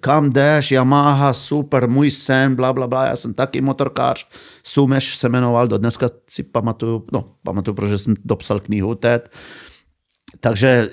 kam jdeš, Yamaha, super, můj sen, bla, bla, bla, já jsem taky motorkář, Sumeš se jmenoval, do dneska si pamatuju, no, pamatuju, protože jsem dopsal knihu TED. Takže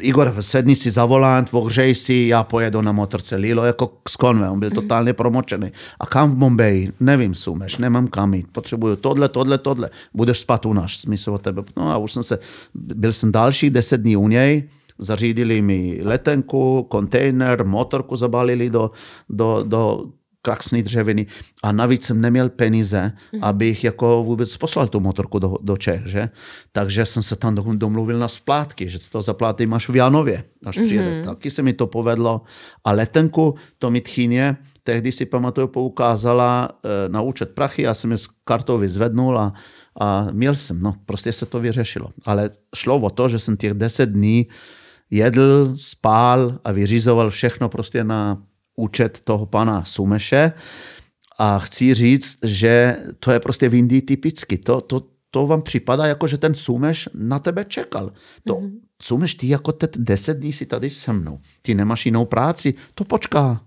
Igor, sedni si za volant, vohřej si, já pojedu na motorce Lilo, jako s on byl mhm. totálně promočený. A kam v Bombeji? Nevím, sumeš, nemám kam jít, potřebuju tohle, tohle, tohle. Budeš spát u nás, smysl o tebe. No a už jsem se, byl jsem další deset dní u něj, zařídili mi letenku, kontejner, motorku zabalili do, do, do krásné dřeviny a navíc jsem neměl peníze, mhm. abych jako vůbec poslal tu motorku do, do Čech, že? Takže jsem se tam domluvil na splátky, že to zaplatím máš v Janově, až mhm. přijede. Mm-hmm. Taky se mi to povedlo. A letenku to mi tchyně, tehdy si pamatuju, poukázala eh, na účet prachy, já jsem je z kartou vyzvednul a, a měl jsem, no prostě se to vyřešilo. Ale šlo o to, že jsem těch deset dní jedl, spál a vyřizoval všechno prostě na účet toho pana Sumeše a chci říct, že to je prostě v Indii typicky. To, to, to vám připadá jako, že ten Sumeš na tebe čekal. To, mm-hmm. Sumeš, ty jako teď deset dní si tady se mnou, ty nemáš jinou práci, to počká.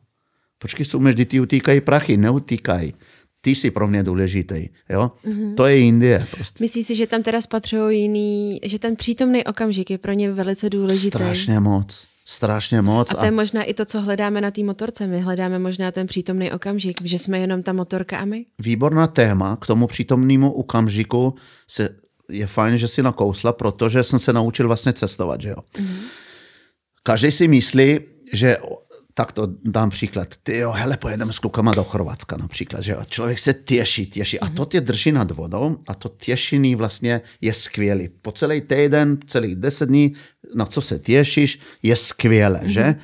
Počkej, Sumeš, ty utíkají prachy, neutíkají ty jsi pro mě důležitý. Jo? Mm-hmm. To je Indie. Prostě. Myslíš si, že tam teda spatřují jiný, že ten přítomný okamžik je pro ně velice důležitý? Strašně moc strašně moc. A to je možná i to, co hledáme na té motorce. My hledáme možná ten přítomný okamžik, že jsme jenom ta motorka a my. Výborná téma k tomu přítomnému okamžiku se, je fajn, že si nakousla, protože jsem se naučil vlastně cestovat, že jo. Mm-hmm. Každý si myslí, že tak to dám příklad. Ty jo, hele, pojedeme s klukama do Chorvatska například, že jo. Člověk se těší, těší a to tě drží nad vodou a to těšení vlastně je skvělý. Po celý týden, celých deset dní, na co se těšíš, je skvělé, mm-hmm. že?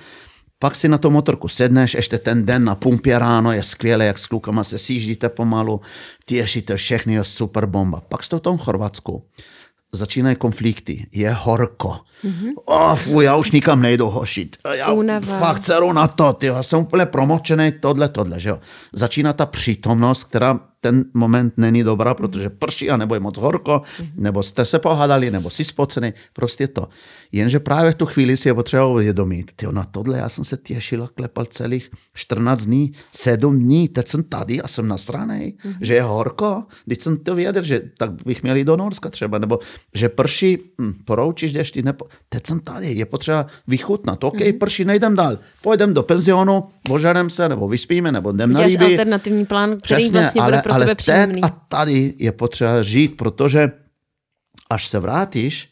Pak si na to motorku sedneš, ještě ten den na pumpě ráno, je skvělé, jak s klukama se sjíždíte pomalu, těšíte všechny, je super bomba. Pak jste v tom Chorvatsku začínají konflikty, je horko. Mm-hmm. Oh, fuj, já už nikam nejdu hošit. Já Unava. fakt na to, tyjo, já jsem úplně promočený, tohle, tohle, že jo. Začíná ta přítomnost, která ten moment není dobrá, protože prší a nebo je moc horko, mhm. nebo jste se pohádali, nebo jsi spocený, prostě to. Jenže právě v tu chvíli si je potřeba uvědomit, ty na tohle já jsem se těšil a klepal celých 14 dní, 7 dní, teď jsem tady a jsem straně, mm-hmm. že je horko, když jsem to věděl, že tak bych měl jít do Norska třeba, nebo že prší, hm, poroučíš dešti, nepo... teď jsem tady, je potřeba vychutnat, OK, mm-hmm. prší, nejdem dál, pojdem do penzionu, ožerem se, nebo vyspíme, nebo jdem Uděláš na líby. alternativní plán, který Přesně, vlastně ale, bude pro Ale tebe příjemný. Ale a tady je potřeba žít, protože až se vrátíš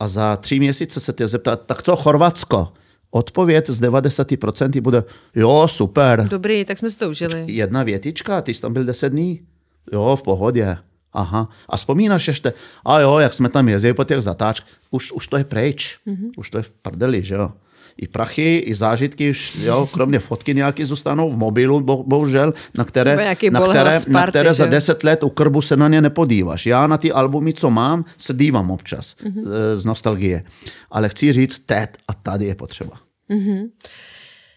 a za tři měsíce se tě zeptá, tak co Chorvatsko? Odpověď z 90% bude, jo, super. Dobrý, tak jsme si to užili. Jedna větička, ty jsi tam byl 10 dní. Jo, v pohodě. Aha. A vzpomínáš ještě, a jo, jak jsme tam jezdili po těch zatáčkách, už, už to je pryč. Mm-hmm. Už to je v prdeli, že jo i prachy, i zážitky, jo, kromě fotky nějaký zůstanou v mobilu, bo, bohužel, na které, na které, party, na které za deset let u krbu se na ně nepodíváš. Já na ty albumy, co mám, se dívám občas mm-hmm. z nostalgie. Ale chci říct, teď a tady je potřeba. Mm-hmm.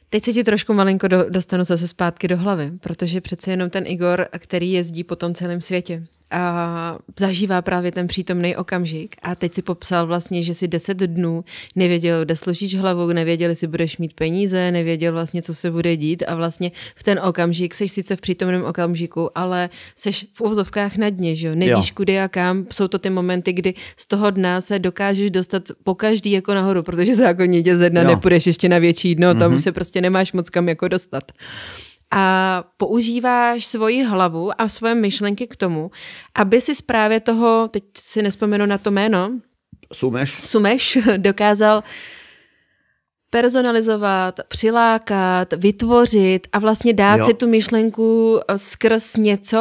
Teď se ti trošku malinko dostanu zase zpátky do hlavy, protože přece jenom ten Igor, který jezdí po tom celém světě, a zažívá právě ten přítomný okamžik. A teď si popsal vlastně, že si 10 dnů nevěděl, kde složíš hlavou, nevěděl, jestli budeš mít peníze, nevěděl vlastně, co se bude dít a vlastně v ten okamžik, seš sice v přítomném okamžiku, ale seš v uvozovkách na dně, že jo? Nevíš, jo. kudy a kam. Jsou to ty momenty, kdy z toho dna se dokážeš dostat po každý jako nahoru, protože tě ze dna jo. nepůjdeš ještě na větší dno, mm-hmm. tam mhm. se prostě nemáš moc kam jako dostat a používáš svoji hlavu a svoje myšlenky k tomu, aby si právě toho, teď si nespomenu na to jméno, Sumeš. Sumeš *laughs* dokázal personalizovat, přilákat, vytvořit a vlastně dát jo. si tu myšlenku skrz něco,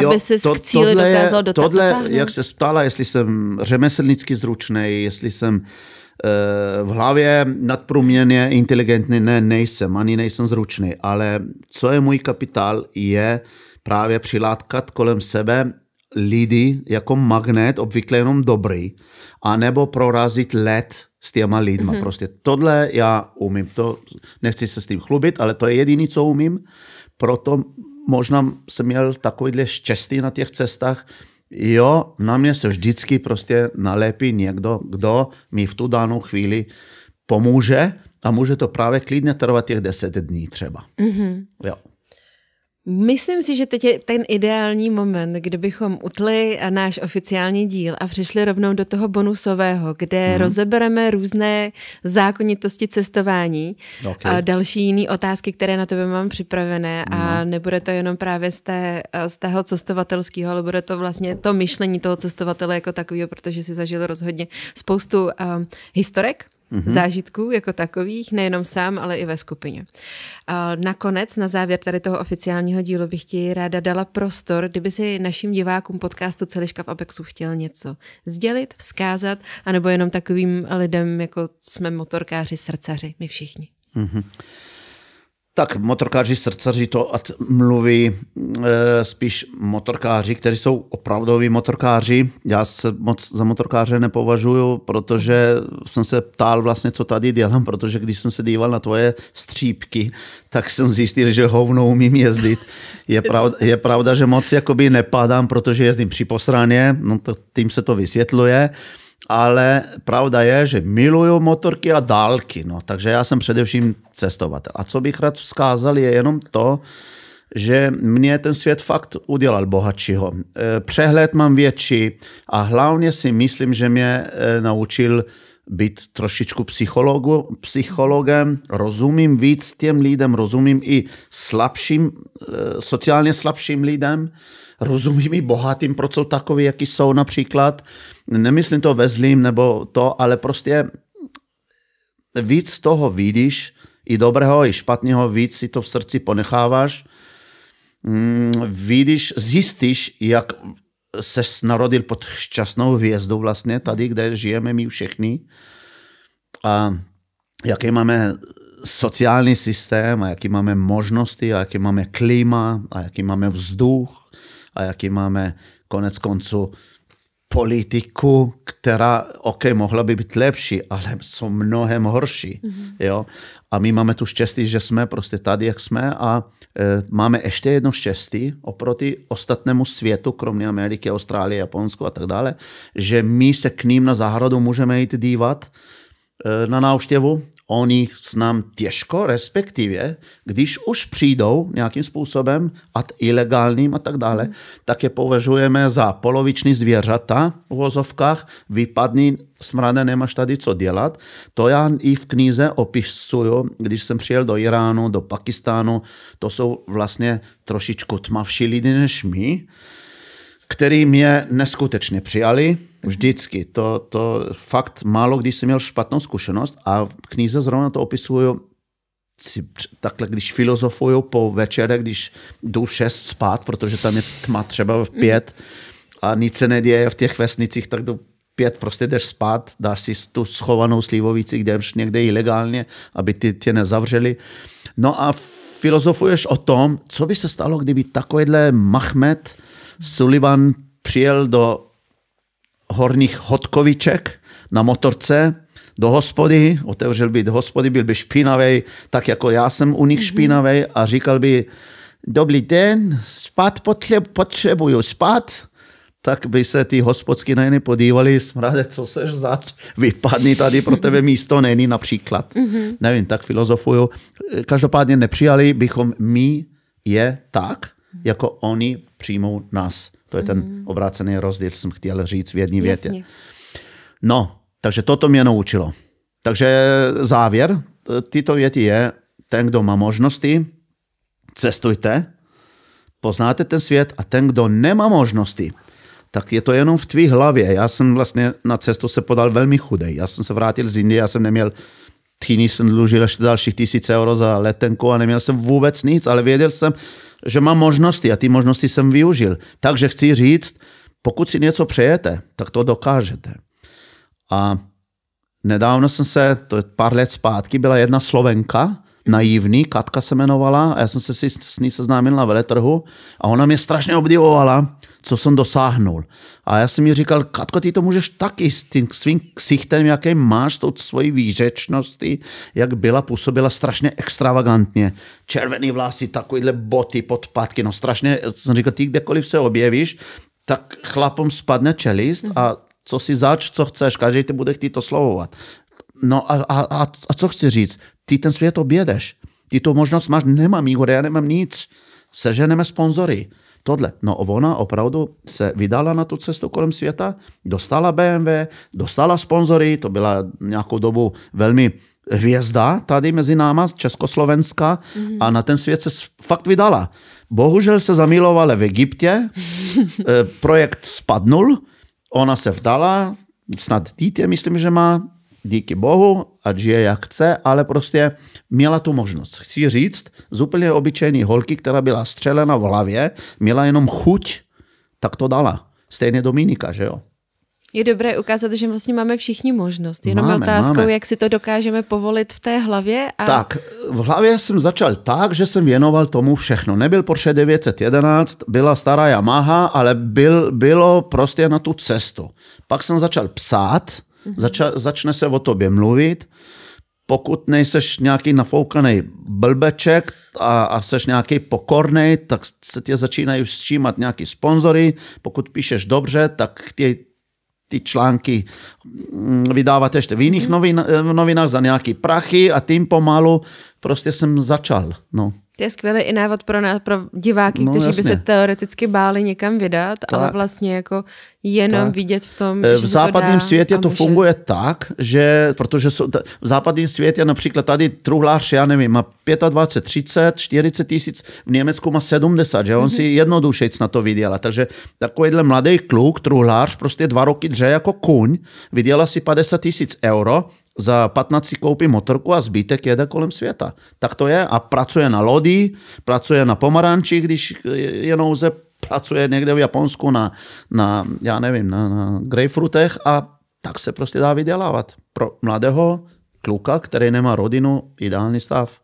jo, aby se k cíli dokázal dotáhnout. Tohle, jak se ptala, jestli jsem řemeslnicky zručný, jestli jsem uh, Eh, v hlavě nadprůměrně inteligentní ne, nejsem, ani nejsem zručný, ale co je můj kapitál, je právě přilátkat kolem sebe lidi jako magnet, obvykle jenom dobrý, anebo prorazit led s těma lidma. Mm-hmm. Prostě tohle já umím, to nechci se s tím chlubit, ale to je jediný, co umím, proto možná jsem měl takovýhle štěstí na těch cestách, jo, na mě se vždycky prostě nalepí někdo, kdo mi v tu danou chvíli pomůže a může to právě klidně trvat těch deset dní třeba. Mm-hmm. Jo. Myslím si, že teď je ten ideální moment, kdybychom utli náš oficiální díl a přišli rovnou do toho bonusového, kde hmm. rozebereme různé zákonitosti cestování okay. a další jiné otázky, které na tebe mám připravené hmm. a mhm. nebude to jenom právě z, té, z toho cestovatelského, ale bude to vlastně to myšlení toho cestovatele jako takového, protože si zažil rozhodně spoustu um, historek mm-hmm. zážitků jako takových, nejenom sám, ale i ve skupině. A nakonec, na závěr tady toho oficiálního dílu bych ti ráda dala prostor, kdyby si našim divákům podcastu Celiška v Apexu chtěl něco sdělit, vzkázat, anebo jenom takovým lidem, jako jsme motorkáři, srdcaři, my všichni. Mm-hmm. Tak motorkáři, srdcaři to mluví e, spíš motorkáři, kteří jsou opravdoví motorkáři. Já se moc za motorkáře nepovažuju, protože jsem se ptal vlastně, co tady dělám, protože když jsem se díval na tvoje střípky, tak jsem zjistil, že hovno umím jezdit. Je pravda, je pravda že moc jakoby nepadám, protože jezdím při posraně, no to, tím se to vysvětluje ale pravda je, že miluju motorky a dálky, no, takže já jsem především cestovatel. A co bych rád vzkázal, je jenom to, že mě ten svět fakt udělal bohatšího. E, přehled mám větší a hlavně si myslím, že mě e, naučil být trošičku psychologu, psychologem, rozumím víc těm lidem, rozumím i slabším, e, sociálně slabším lidem, rozumím i bohatým, proč jsou takový, jaký jsou například. Nemyslím to ve zlým nebo to, ale prostě víc z toho vidíš, i dobrého, i špatného, víc si to v srdci ponecháváš. Mm, vidíš, zjistíš, jak se narodil pod šťastnou hvězdou vlastně tady, kde žijeme my všichni a jaký máme sociální systém a jaký máme možnosti a jaký máme klima a jaký máme vzduch a jaký máme konec konců politiku, která, OK, mohla by být lepší, ale jsou mnohem horší. Mm-hmm. Jo? A my máme tu štěstí, že jsme prostě tady, jak jsme a e, máme ještě jedno štěstí oproti ostatnému světu, kromě Ameriky, Austrálie, Japonsku a tak dále, že my se k ním na zahradu můžeme jít dívat e, na návštěvu oni s nám těžko, respektive, když už přijdou nějakým způsobem, a ilegálním a tak dále, tak je považujeme za poloviční zvěřata v vozovkách, vypadný smrade, nemáš tady co dělat. To já i v knize opisuju, když jsem přijel do Iránu, do Pakistánu, to jsou vlastně trošičku tmavší lidi než my, který mě neskutečně přijali, Vždycky. To, to fakt málo, když jsem měl špatnou zkušenost a v knize zrovna to opisuju si takhle, když filozofuju po večere, když jdu v šest spát, protože tam je tma třeba v mhm. pět a nic se neděje v těch vesnicích, tak do pět prostě jdeš spát, dáš si tu schovanou slivovici, kde jdeš někde ilegálně, aby ty tě nezavřeli. No a filozofuješ o tom, co by se stalo, kdyby takovýhle Mahmed Sullivan přijel do horných hodkoviček na motorce do hospody, otevřel by do hospody, byl by špinavý, tak jako já jsem u nich mhm. špinavý a říkal by, dobrý den, spát potřebuju, spát tak by se ty hospodský nejny podívali, smrade, co seš zač, vypadni tady, pro tebe mhm. místo není například. Mm-hmm. Nevím, tak filozofuju. Každopádně nepřijali bychom my je tak, jako oni přijmou nás. To je ten mm. obrácený rozdíl, jsem chtěl říct v jedné větě. No, takže toto mě naučilo. Takže závěr tyto věty je, ten, kdo má možnosti, cestujte, poznáte ten svět a ten, kdo nemá možnosti, tak je to jenom v tvý hlavě. Já jsem vlastně na cestu se podal velmi chudej. Já jsem se vrátil z Indie, já jsem neměl tchýný, jsem dlužil ještě dalších tisíc euro za letenku a neměl jsem vůbec nic, ale věděl jsem, že mám možnosti a ty možnosti jsem využil. Takže chci říct, pokud si něco přejete, tak to dokážete. A nedávno jsem se, to je pár let zpátky, byla jedna Slovenka, naivní, Katka se jmenovala, a já jsem se s ní seznámil na veletrhu a ona mě strašně obdivovala, co jsem dosáhnul. A já jsem mi říkal, Katko, ty to můžeš taky s tím svým ksichtem, jaký máš, s tou svojí výřečností, jak byla, působila strašně extravagantně. Červený vlasy, takovýhle boty, podpatky, no strašně, jsem říkal, ty kdekoliv se objevíš, tak chlapům spadne čelist a co si zač, co chceš, každý ty bude chtít slovovat. No a, a, a, a co chci říct? Ty ten svět objedeš. Ty tu možnost máš, nemám Igor, já nemám nic. Seženeme sponzory tohle. No ona opravdu se vydala na tu cestu kolem světa, dostala BMW, dostala sponzory, to byla nějakou dobu velmi hvězda tady mezi náma Československa mm-hmm. a na ten svět se fakt vydala. Bohužel se zamilovala v Egyptě, *laughs* eh, projekt spadnul, ona se vdala, snad dítě, myslím, že má díky bohu, ať žije jak chce, ale prostě měla tu možnost. Chci říct, z úplně obyčejné holky, která byla střelena v hlavě, měla jenom chuť, tak to dala. Stejně Dominika, že jo? Je dobré ukázat, že vlastně máme všichni možnost. Jenom máme, otázkou, máme. jak si to dokážeme povolit v té hlavě. A... Tak, v hlavě jsem začal tak, že jsem věnoval tomu všechno. Nebyl Porsche 911, byla stará Yamaha, ale byl, bylo prostě na tu cestu. Pak jsem začal psát, Mhm. Zača, začne se o tobě mluvit, pokud nejseš nějaký nafoukaný blbeček a, a seš nějaký pokorný, tak se tě začínají všímat nějaký sponzory. Pokud píšeš dobře, tak chtějí ty články mm, vydávat ještě v jiných mhm. novin, eh, v novinách za nějaký prachy a tím pomalu prostě jsem začal. No. To je skvělý i návod pro, nás, pro diváky, no, kteří jasně. by se teoreticky báli někam vydat, tak. ale vlastně jako jenom tak. vidět v tom, e, že V západním to světě to funguje tak, že protože jsou, v západním světě například tady truhlář, já nevím, má 25, 30, 40 tisíc, v Německu má 70, že on mm-hmm. si mhm. jednodušejc na to viděla. Takže takovýhle mladý kluk, truhlář, prostě dva roky dře jako kuň, viděla si 50 tisíc euro, za 15 si koupí motorku a zbytek jede kolem světa. Tak to je a pracuje na lodi, pracuje na pomaranči, když je nouze, pracuje někde v Japonsku na, na já nevím, na, na grapefruitech a tak se prostě dá vydělávat. Pro mladého kluka, který nemá rodinu, ideální stav.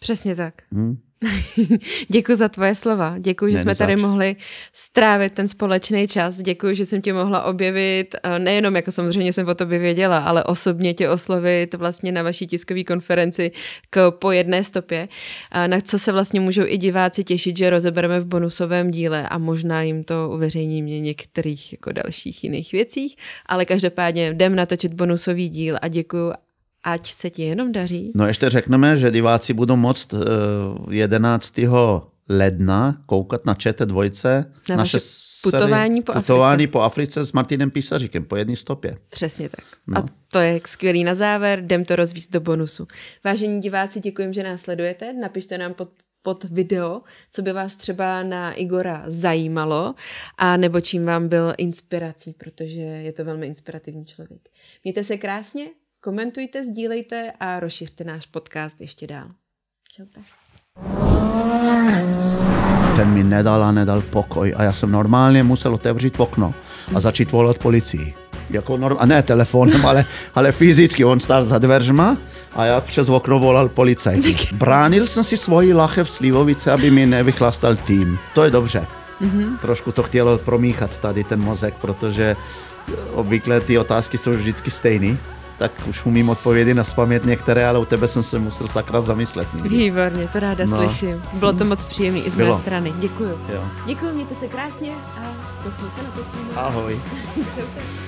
Přesně tak. Hmm. *laughs* Děkuji za tvoje slova. Děkuji, že ne, jsme nezáč. tady mohli strávit ten společný čas. Děkuji, že jsem tě mohla objevit, eh, nejenom jako samozřejmě jsem o tobě věděla, ale osobně tě oslovit vlastně na vaší tiskové konferenci k po jedné stopě, eh, na co se vlastně můžou i diváci těšit, že rozebereme v bonusovém díle a možná jim to mě některých jako dalších jiných věcích, ale každopádně jdem natočit bonusový díl a děkuji ať se ti jenom daří. No ještě řekneme, že diváci budou moct 11. Eh, ledna koukat na ČT dvojce. Na naše putování, po, putování Africe. po Africe s Martinem Písaříkem po jedné stopě. Přesně tak. No. A to je skvělý na závěr, jdem to rozvíct do bonusu. Vážení diváci, děkuji, že nás sledujete. Napište nám pod pod video, co by vás třeba na Igora zajímalo a nebo čím vám byl inspirací, protože je to velmi inspirativní člověk. Mějte se krásně, Komentujte, sdílejte a rozšiřte náš podcast ještě dál. Čaute. Ten mi nedal a nedal pokoj a já jsem normálně musel otevřít okno a začít volat policii. Jako norm, a ne telefonem, ale, ale fyzicky. On stál za dveřma a já přes okno volal policajt. Bránil jsem si svoji v slivovice, aby mi nevychlastal tým. To je dobře. Mm-hmm. Trošku to chtělo promíchat tady ten mozek, protože obvykle ty otázky jsou vždycky stejný tak už umím odpovědi na spamět některé, ale u tebe jsem se musel sakra zamyslet. Někdy. Výborně, to ráda no. slyším. Bylo to moc příjemné i z Bylo. mé strany. Děkuju. Jo. Děkuju, mějte se krásně a to snad se natočíme. Ahoj. *laughs*